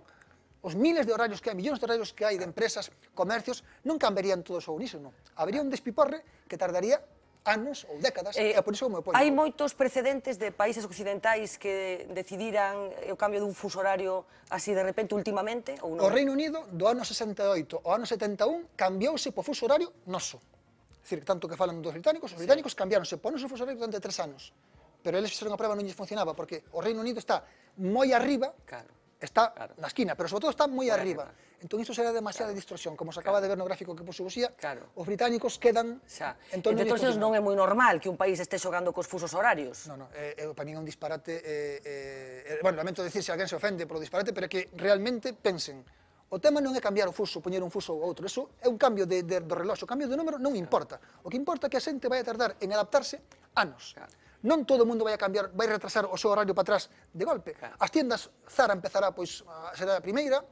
os miles de horarios que hai, millóns de horarios que hai de empresas, comercios, non cambiarían todos ao unísono. Habería un despiporre que tardaría anos ou décadas, eh, e por iso o meu poño. Hai moitos precedentes de países occidentais que decidiran eh, o cambio dun fuso horario así de repente últimamente? Ou non? O Reino Unido, do ano 68 ao ano 71, cambiouse po fuso horario noso. É Dicir, tanto que falan dos británicos, os británicos sí. cambiáronse po noso fuso horario durante tres anos. Pero eles fixeron a prueba non lles funcionaba, porque o Reino Unido está moi arriba claro está claro. na esquina, pero sobre todo está moi arriba. arriba. Entón iso será demasiada claro. distorsión, como se acaba claro. de ver no gráfico que posou Buxía, claro. os británicos quedan... Xa. Entón, entón non é moi normal que un país este xogando cos fusos horarios. Non, non, eh, eh, para mí é un disparate... Eh, eh, eh bueno, lamento decir se alguén se ofende polo disparate, pero que realmente pensen O tema non é cambiar o fuso, poñer un fuso ou outro, eso é un cambio de, de, do reloxo, o cambio de número non importa. O que importa é que a xente vai a tardar en adaptarse anos. Claro non todo o mundo vai a cambiar, vai retrasar o seu horario para atrás de golpe. As tiendas Zara empezará, pois, será a primeira,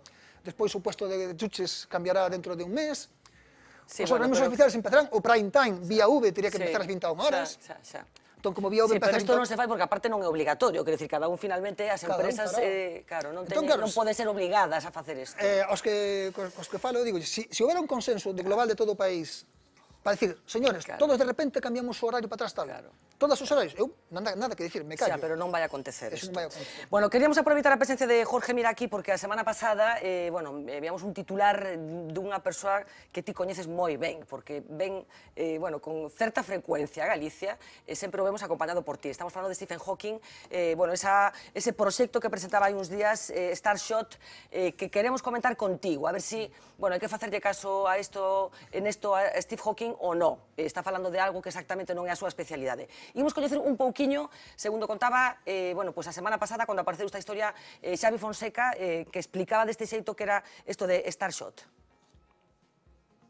despois o puesto de chuches cambiará dentro de un mes, Sí, os horarios pero... oficiales empezarán o prime time, vía V, teria que sí, empezar as 21 horas. Xa, xa, xa. Entón, como vía V sí, Pero isto non se fai porque aparte non é obligatorio, quer dicir, cada un finalmente as cada empresas, eh, claro, non, entón, claro, non pode ser obligadas a facer isto. Eh, os, que, os que falo, digo, se si, si houbera un consenso de global de todo o país para decir, señores, claro. todos de repente cambiamos o horario para atrás tal, claro todas as horas, eu nada, nada que dicir, me callo. Xa, pero non vai acontecer isto. vai acontecer. Bueno, queríamos aproveitar a presencia de Jorge Mira aquí porque a semana pasada, eh, bueno, eh, un titular dunha persoa que ti coñeces moi ben, porque ben, eh, bueno, con certa frecuencia a Galicia, eh, sempre o vemos acompañado por ti. Estamos falando de Stephen Hawking, eh, bueno, esa, ese proxecto que presentaba hai uns días, eh, Starshot, eh, que queremos comentar contigo, a ver si, bueno, hai que facerlle caso a isto, en isto a Steve Hawking ou non. Eh, está falando de algo que exactamente non é a súa especialidade. a conocer un pouquiño, segundo contaba, eh, bueno, pues a semana pasada, cuando apareció esta historia, eh, Xavi Fonseca, eh, que explicaba de este xeito que era esto de Starshot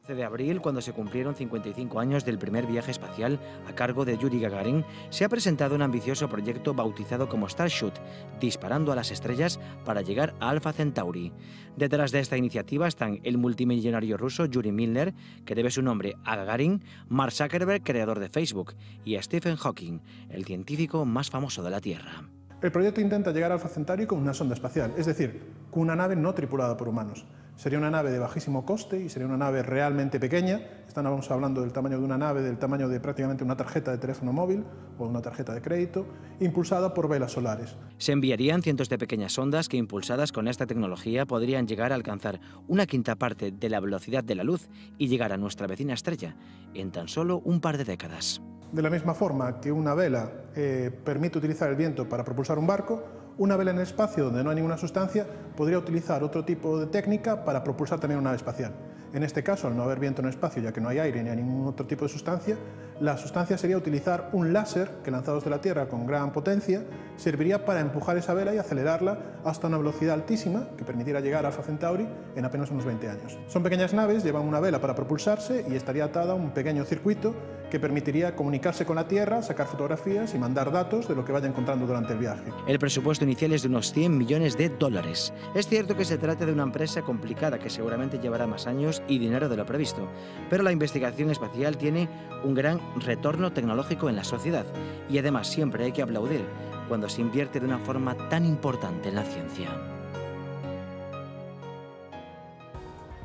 de abril, cuando se cumplieron 55 años del primer viaje espacial a cargo de Yuri Gagarin, se ha presentado un ambicioso proyecto bautizado como Starshot, disparando a las estrellas para llegar a Alpha Centauri. Detrás de esta iniciativa están el multimillonario ruso Yuri Milner, que debe su nombre a Gagarin, Mark Zuckerberg, creador de Facebook, y Stephen Hawking, el científico más famoso de la Tierra. El proyecto intenta llegar a Alpha Centauri con una sonda espacial, es decir, con una nave no tripulada por humanos. Sería una nave de bajísimo coste y sería una nave realmente pequeña. Estamos hablando del tamaño de una nave, del tamaño de prácticamente una tarjeta de teléfono móvil o una tarjeta de crédito, impulsada por velas solares. Se enviarían cientos de pequeñas ondas que, impulsadas con esta tecnología, podrían llegar a alcanzar una quinta parte de la velocidad de la luz y llegar a nuestra vecina estrella en tan solo un par de décadas. De la misma forma que una vela eh, permite utilizar el viento para propulsar un barco, una vela en el espacio donde no hay ninguna sustancia podría utilizar otro tipo de técnica para propulsar también una nave espacial. En este caso, al no haber viento en el espacio, ya que no hay aire ni ningún otro tipo de sustancia, la sustancia sería utilizar un láser que lanzados de la Tierra con gran potencia serviría para empujar esa vela y acelerarla hasta una velocidad altísima que permitiera llegar a Alpha Centauri en apenas unos 20 años. Son pequeñas naves, llevan una vela para propulsarse y estaría atada a un pequeño circuito que permitiría comunicarse con la Tierra, sacar fotografías y mandar datos de lo que vaya encontrando durante el viaje. El presupuesto inicial es de unos 100 millones de dólares. Es cierto que se trata de una empresa complicada que seguramente llevará más años y dinero de lo previsto, pero la investigación espacial tiene un gran retorno tecnológico en la sociedad y además siempre hay que aplaudir cuando se invierte de una forma tan importante en la ciencia.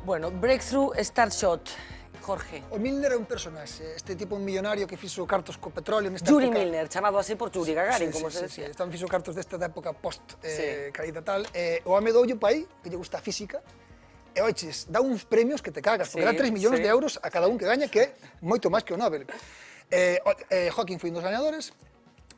Bueno, Breakthrough Starshot. Jorge. O eh, Milner é un personaxe, este tipo un millonario que fixo cartos co petróleo nesta Yuri época... Milner, chamado así por Yuri Gagarin, sí, sí, como sí, se decía. Sí, están fixo cartos desta época post eh, sí. caída tal. Eh, o do ollo pai, que lle gusta a física, e oiches, dá uns premios que te cagas, porque sí, dá 3 millóns sí. de euros a cada un que gaña, que é moito máis que o Nobel. Eh, eh, Hawking foi un dos gañadores,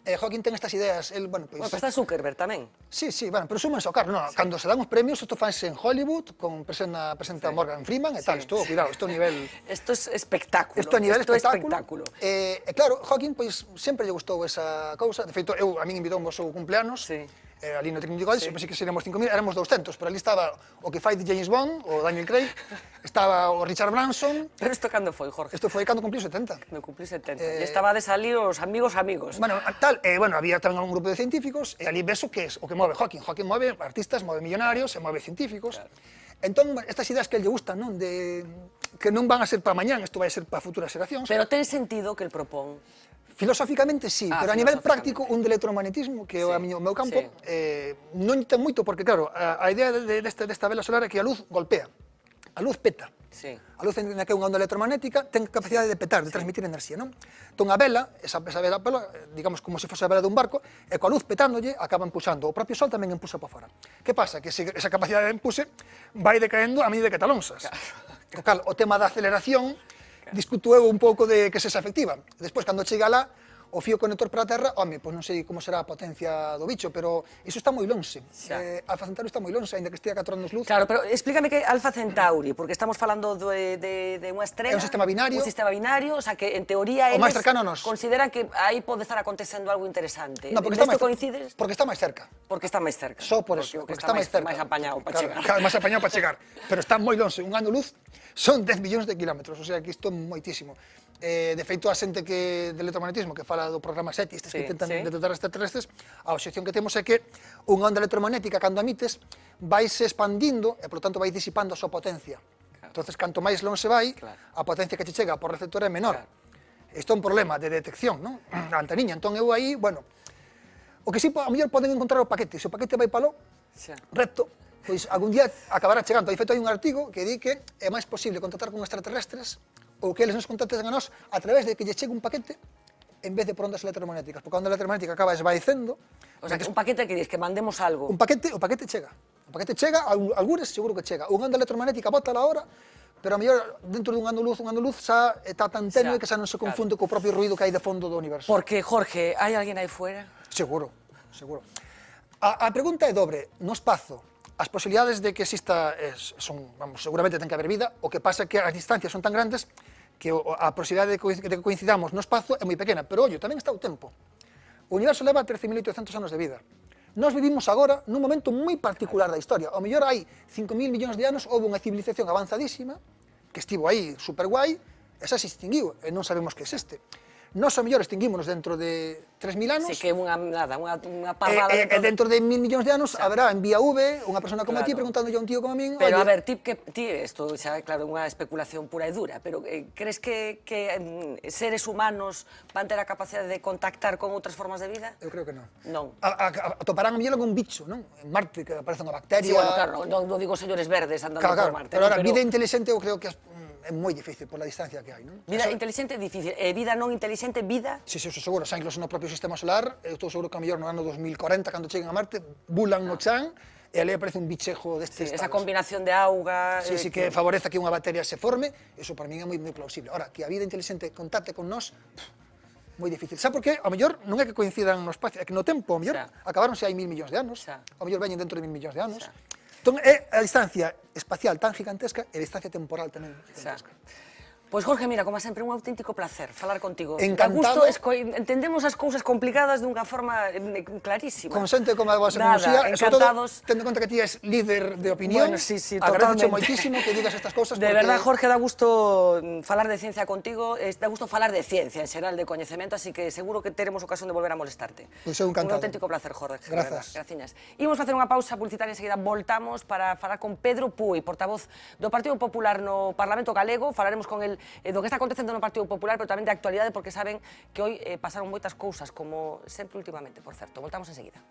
eh, Joaquín ten estas ideas, el, bueno, pois... Pues, bueno, pero está Zuckerberg tamén. Sí, sí, bueno, pero súmense ao carro, no, sí. cando se dan os premios, isto fanse en Hollywood, con presenta, presenta sí. Morgan Freeman e tal, sí. cuidado, isto a nivel... Isto é es espectáculo. Isto a nivel esto espectáculo. espectáculo. Eh, claro, Joaquín, pois, sempre lle gustou esa cousa, de feito, eu, a min invitou un vosso cumpleanos, sí eh, ali no Trinity college, sí. eu pensei que seríamos 5.000, éramos 200, pero ali estaba o que fai de James Bond, o Daniel Craig, estaba o Richard Branson... Pero isto cando foi, Jorge? Isto foi cando cumpliu 70. Cando cumpliu 70. Eh, e estaba de salir os amigos amigos. Bueno, tal, eh, bueno, había tamén algún grupo de científicos, e ali ves o que es, o que move Hawking. Hawking move artistas, move millonarios, se move científicos. Claro. Entón, estas ideas que lle gustan, non? De, que non van a ser para mañán, isto vai a ser para futuras xeracións. Pero ten sentido que el propón Filosóficamente sí, ah, pero a nivel práctico un de electromagnetismo, que sí. é o meu campo, sí. eh, non ten moito, porque claro, a, a idea de, desta, de desta vela solar é que a luz golpea, a luz peta. Sí. A luz na que é unha onda electromagnética ten capacidade de petar, de transmitir sí. enerxía, non? Entón a vela, esa, esa vela, digamos como se fose a vela dun barco, e coa luz petándolle acaba empuxando. O propio sol tamén empuxa para fora. Que pasa? Que se esa capacidade de empuxe vai decaendo a medida que talonsas. Claro. Co cal, o tema da aceleración discutueu un pouco de que se afectiva. Despois, cando chega lá, o fío conector para a Terra, home, pois non sei como será a potencia do bicho, pero iso está moi lonxe. Xa. Eh, Alfa Centauri está moi lonxe, ainda que estea 4 anos luz. Claro, pero explícame que Alfa Centauri, porque estamos falando de, eh, de, de unha estrela... É un sistema binario. Un sistema binario, o sea que en teoría eles... O máis cercano nos. Consideran que aí pode estar acontecendo algo interesante. No, porque, está máis, coincides... porque está máis cerca. Porque está máis cerca. Só por eso, porque, porque está, está máis cerca. Máis apañado para claro, chegar. Claro, máis apañado para chegar. Pero está moi lonxe, un ano luz son 10 millóns de kilómetros, o sea que isto é moitísimo. Eh, de feito, a xente que de electromagnetismo que fala do programa SETI, estes sí, que intentan sí. detectar extraterrestres, a obxección que temos é que unha onda electromagnética, cando emites, vai se expandindo e, por tanto, vai disipando a súa potencia. Claro. entonces canto máis longe vai, claro. a potencia que che chega por receptor é menor. Claro. Isto é un problema de detección, non? A anteniña. Entón, eu aí, bueno, o que si, sí, a mellor poden encontrar o paquete. Se o paquete vai palo, sí. recto, pois algún día acabará chegando. De feito, hai un artigo que di que é máis posible contactar con extraterrestres ou que eles nos contacten a nós a través de que lle chegue un paquete en vez de por ondas electromagnéticas, porque a onda electromagnética acaba esvaecendo. O sea, que es un paquete que dices que mandemos algo. Un paquete, o paquete chega. O paquete chega, a seguro que chega. Unha onda electromagnética bota a hora, pero a mellor dentro dun ano luz, un ano luz xa está tan tenue xa, que xa non se confunde claro. co propio ruido que hai de fondo do universo. Porque, Jorge, hai alguén aí fuera? Seguro, seguro. A, a pregunta é dobre, no espazo, as posibilidades de que exista es, son, vamos, seguramente ten que haber vida, o que pasa é que as distancias son tan grandes que a posibilidade de que coincidamos no espazo é moi pequena, pero ollo, tamén está o tempo. O universo leva 13.800 anos de vida. Nós vivimos agora nun momento moi particular da historia. O mellor hai 5.000 millóns de anos houve unha civilización avanzadísima que estivo aí super guai, esa se extinguiu e non sabemos que existe. Nos o mellor extinguímonos dentro de 3.000 anos. Sí, que é unha nada, unha, unha parrada. eh, eh, dentro de mil millóns de anos Exacto. haberá en vía V unha persona como claro. ti preguntándolle a un tío como a min. Pero oye... a ver, ti, que, ti isto xa é claro, unha especulación pura e dura, pero eh, crees que, que mm, seres humanos van ter a capacidade de contactar con outras formas de vida? Eu creo que non. Non. A, a, a, toparán a mellor algún bicho, non? En Marte que aparece unha bacteria. Sí, bueno, claro, non, non digo señores verdes andando claro, claro, por Marte. Pero, ahora, pero... vida inteligente eu creo que as, é moi difícil pola distancia que hai, non? Vida Eso... inteligente é difícil, e eh, vida non inteligente, vida... Si, sí, si, sí, seguro, xa incluso no propio sistema solar, eu eh, estou seguro que a mellor no ano 2040, cando cheguen a Marte, bulan no chan, e ali aparece un bichejo deste sí, Esa combinación de auga... Sí, eh, sí, que, que favorece que unha batería se forme, eso para min é moi, moi plausible. Ora, que a vida inteligente contacte con nós, moi difícil. Sabe por qué? A mellor non é que coincidan no espacio, é que no tempo, a mellor, acabaronse hai mil millóns de anos, a mellor veñen dentro de mil millóns de anos, xa. Entón, é a distancia espacial tan gigantesca e a distancia temporal tamén gigantesca. Exacto. Pois Jorge, mira, como sempre, un auténtico placer falar contigo. Encantado. A gusto, esco, entendemos as cousas complicadas dunha forma eh, clarísima. Con xente como a vosa Nada, encantados. Todo, tendo en conta que ti és líder de opinión, bueno, sí, sí, agradecho moitísimo que digas estas cousas. De porque... verdad, Jorge, dá gusto mm, falar de ciencia contigo, dá gusto falar de ciencia en xeral, de coñecemento, así que seguro que teremos ocasión de volver a molestarte. Pois pues eu encantado. Un auténtico placer, Jorge. Grazas. Graciñas. Imos facer unha pausa publicitaria e voltamos para falar con Pedro Puy, portavoz do Partido Popular no Parlamento Galego. Falaremos con el Eh, lo que está aconteciendo en el Partido Popular, pero también de actualidad, porque saben que hoy eh, pasaron muchas cosas, como siempre últimamente, por cierto. Voltamos enseguida.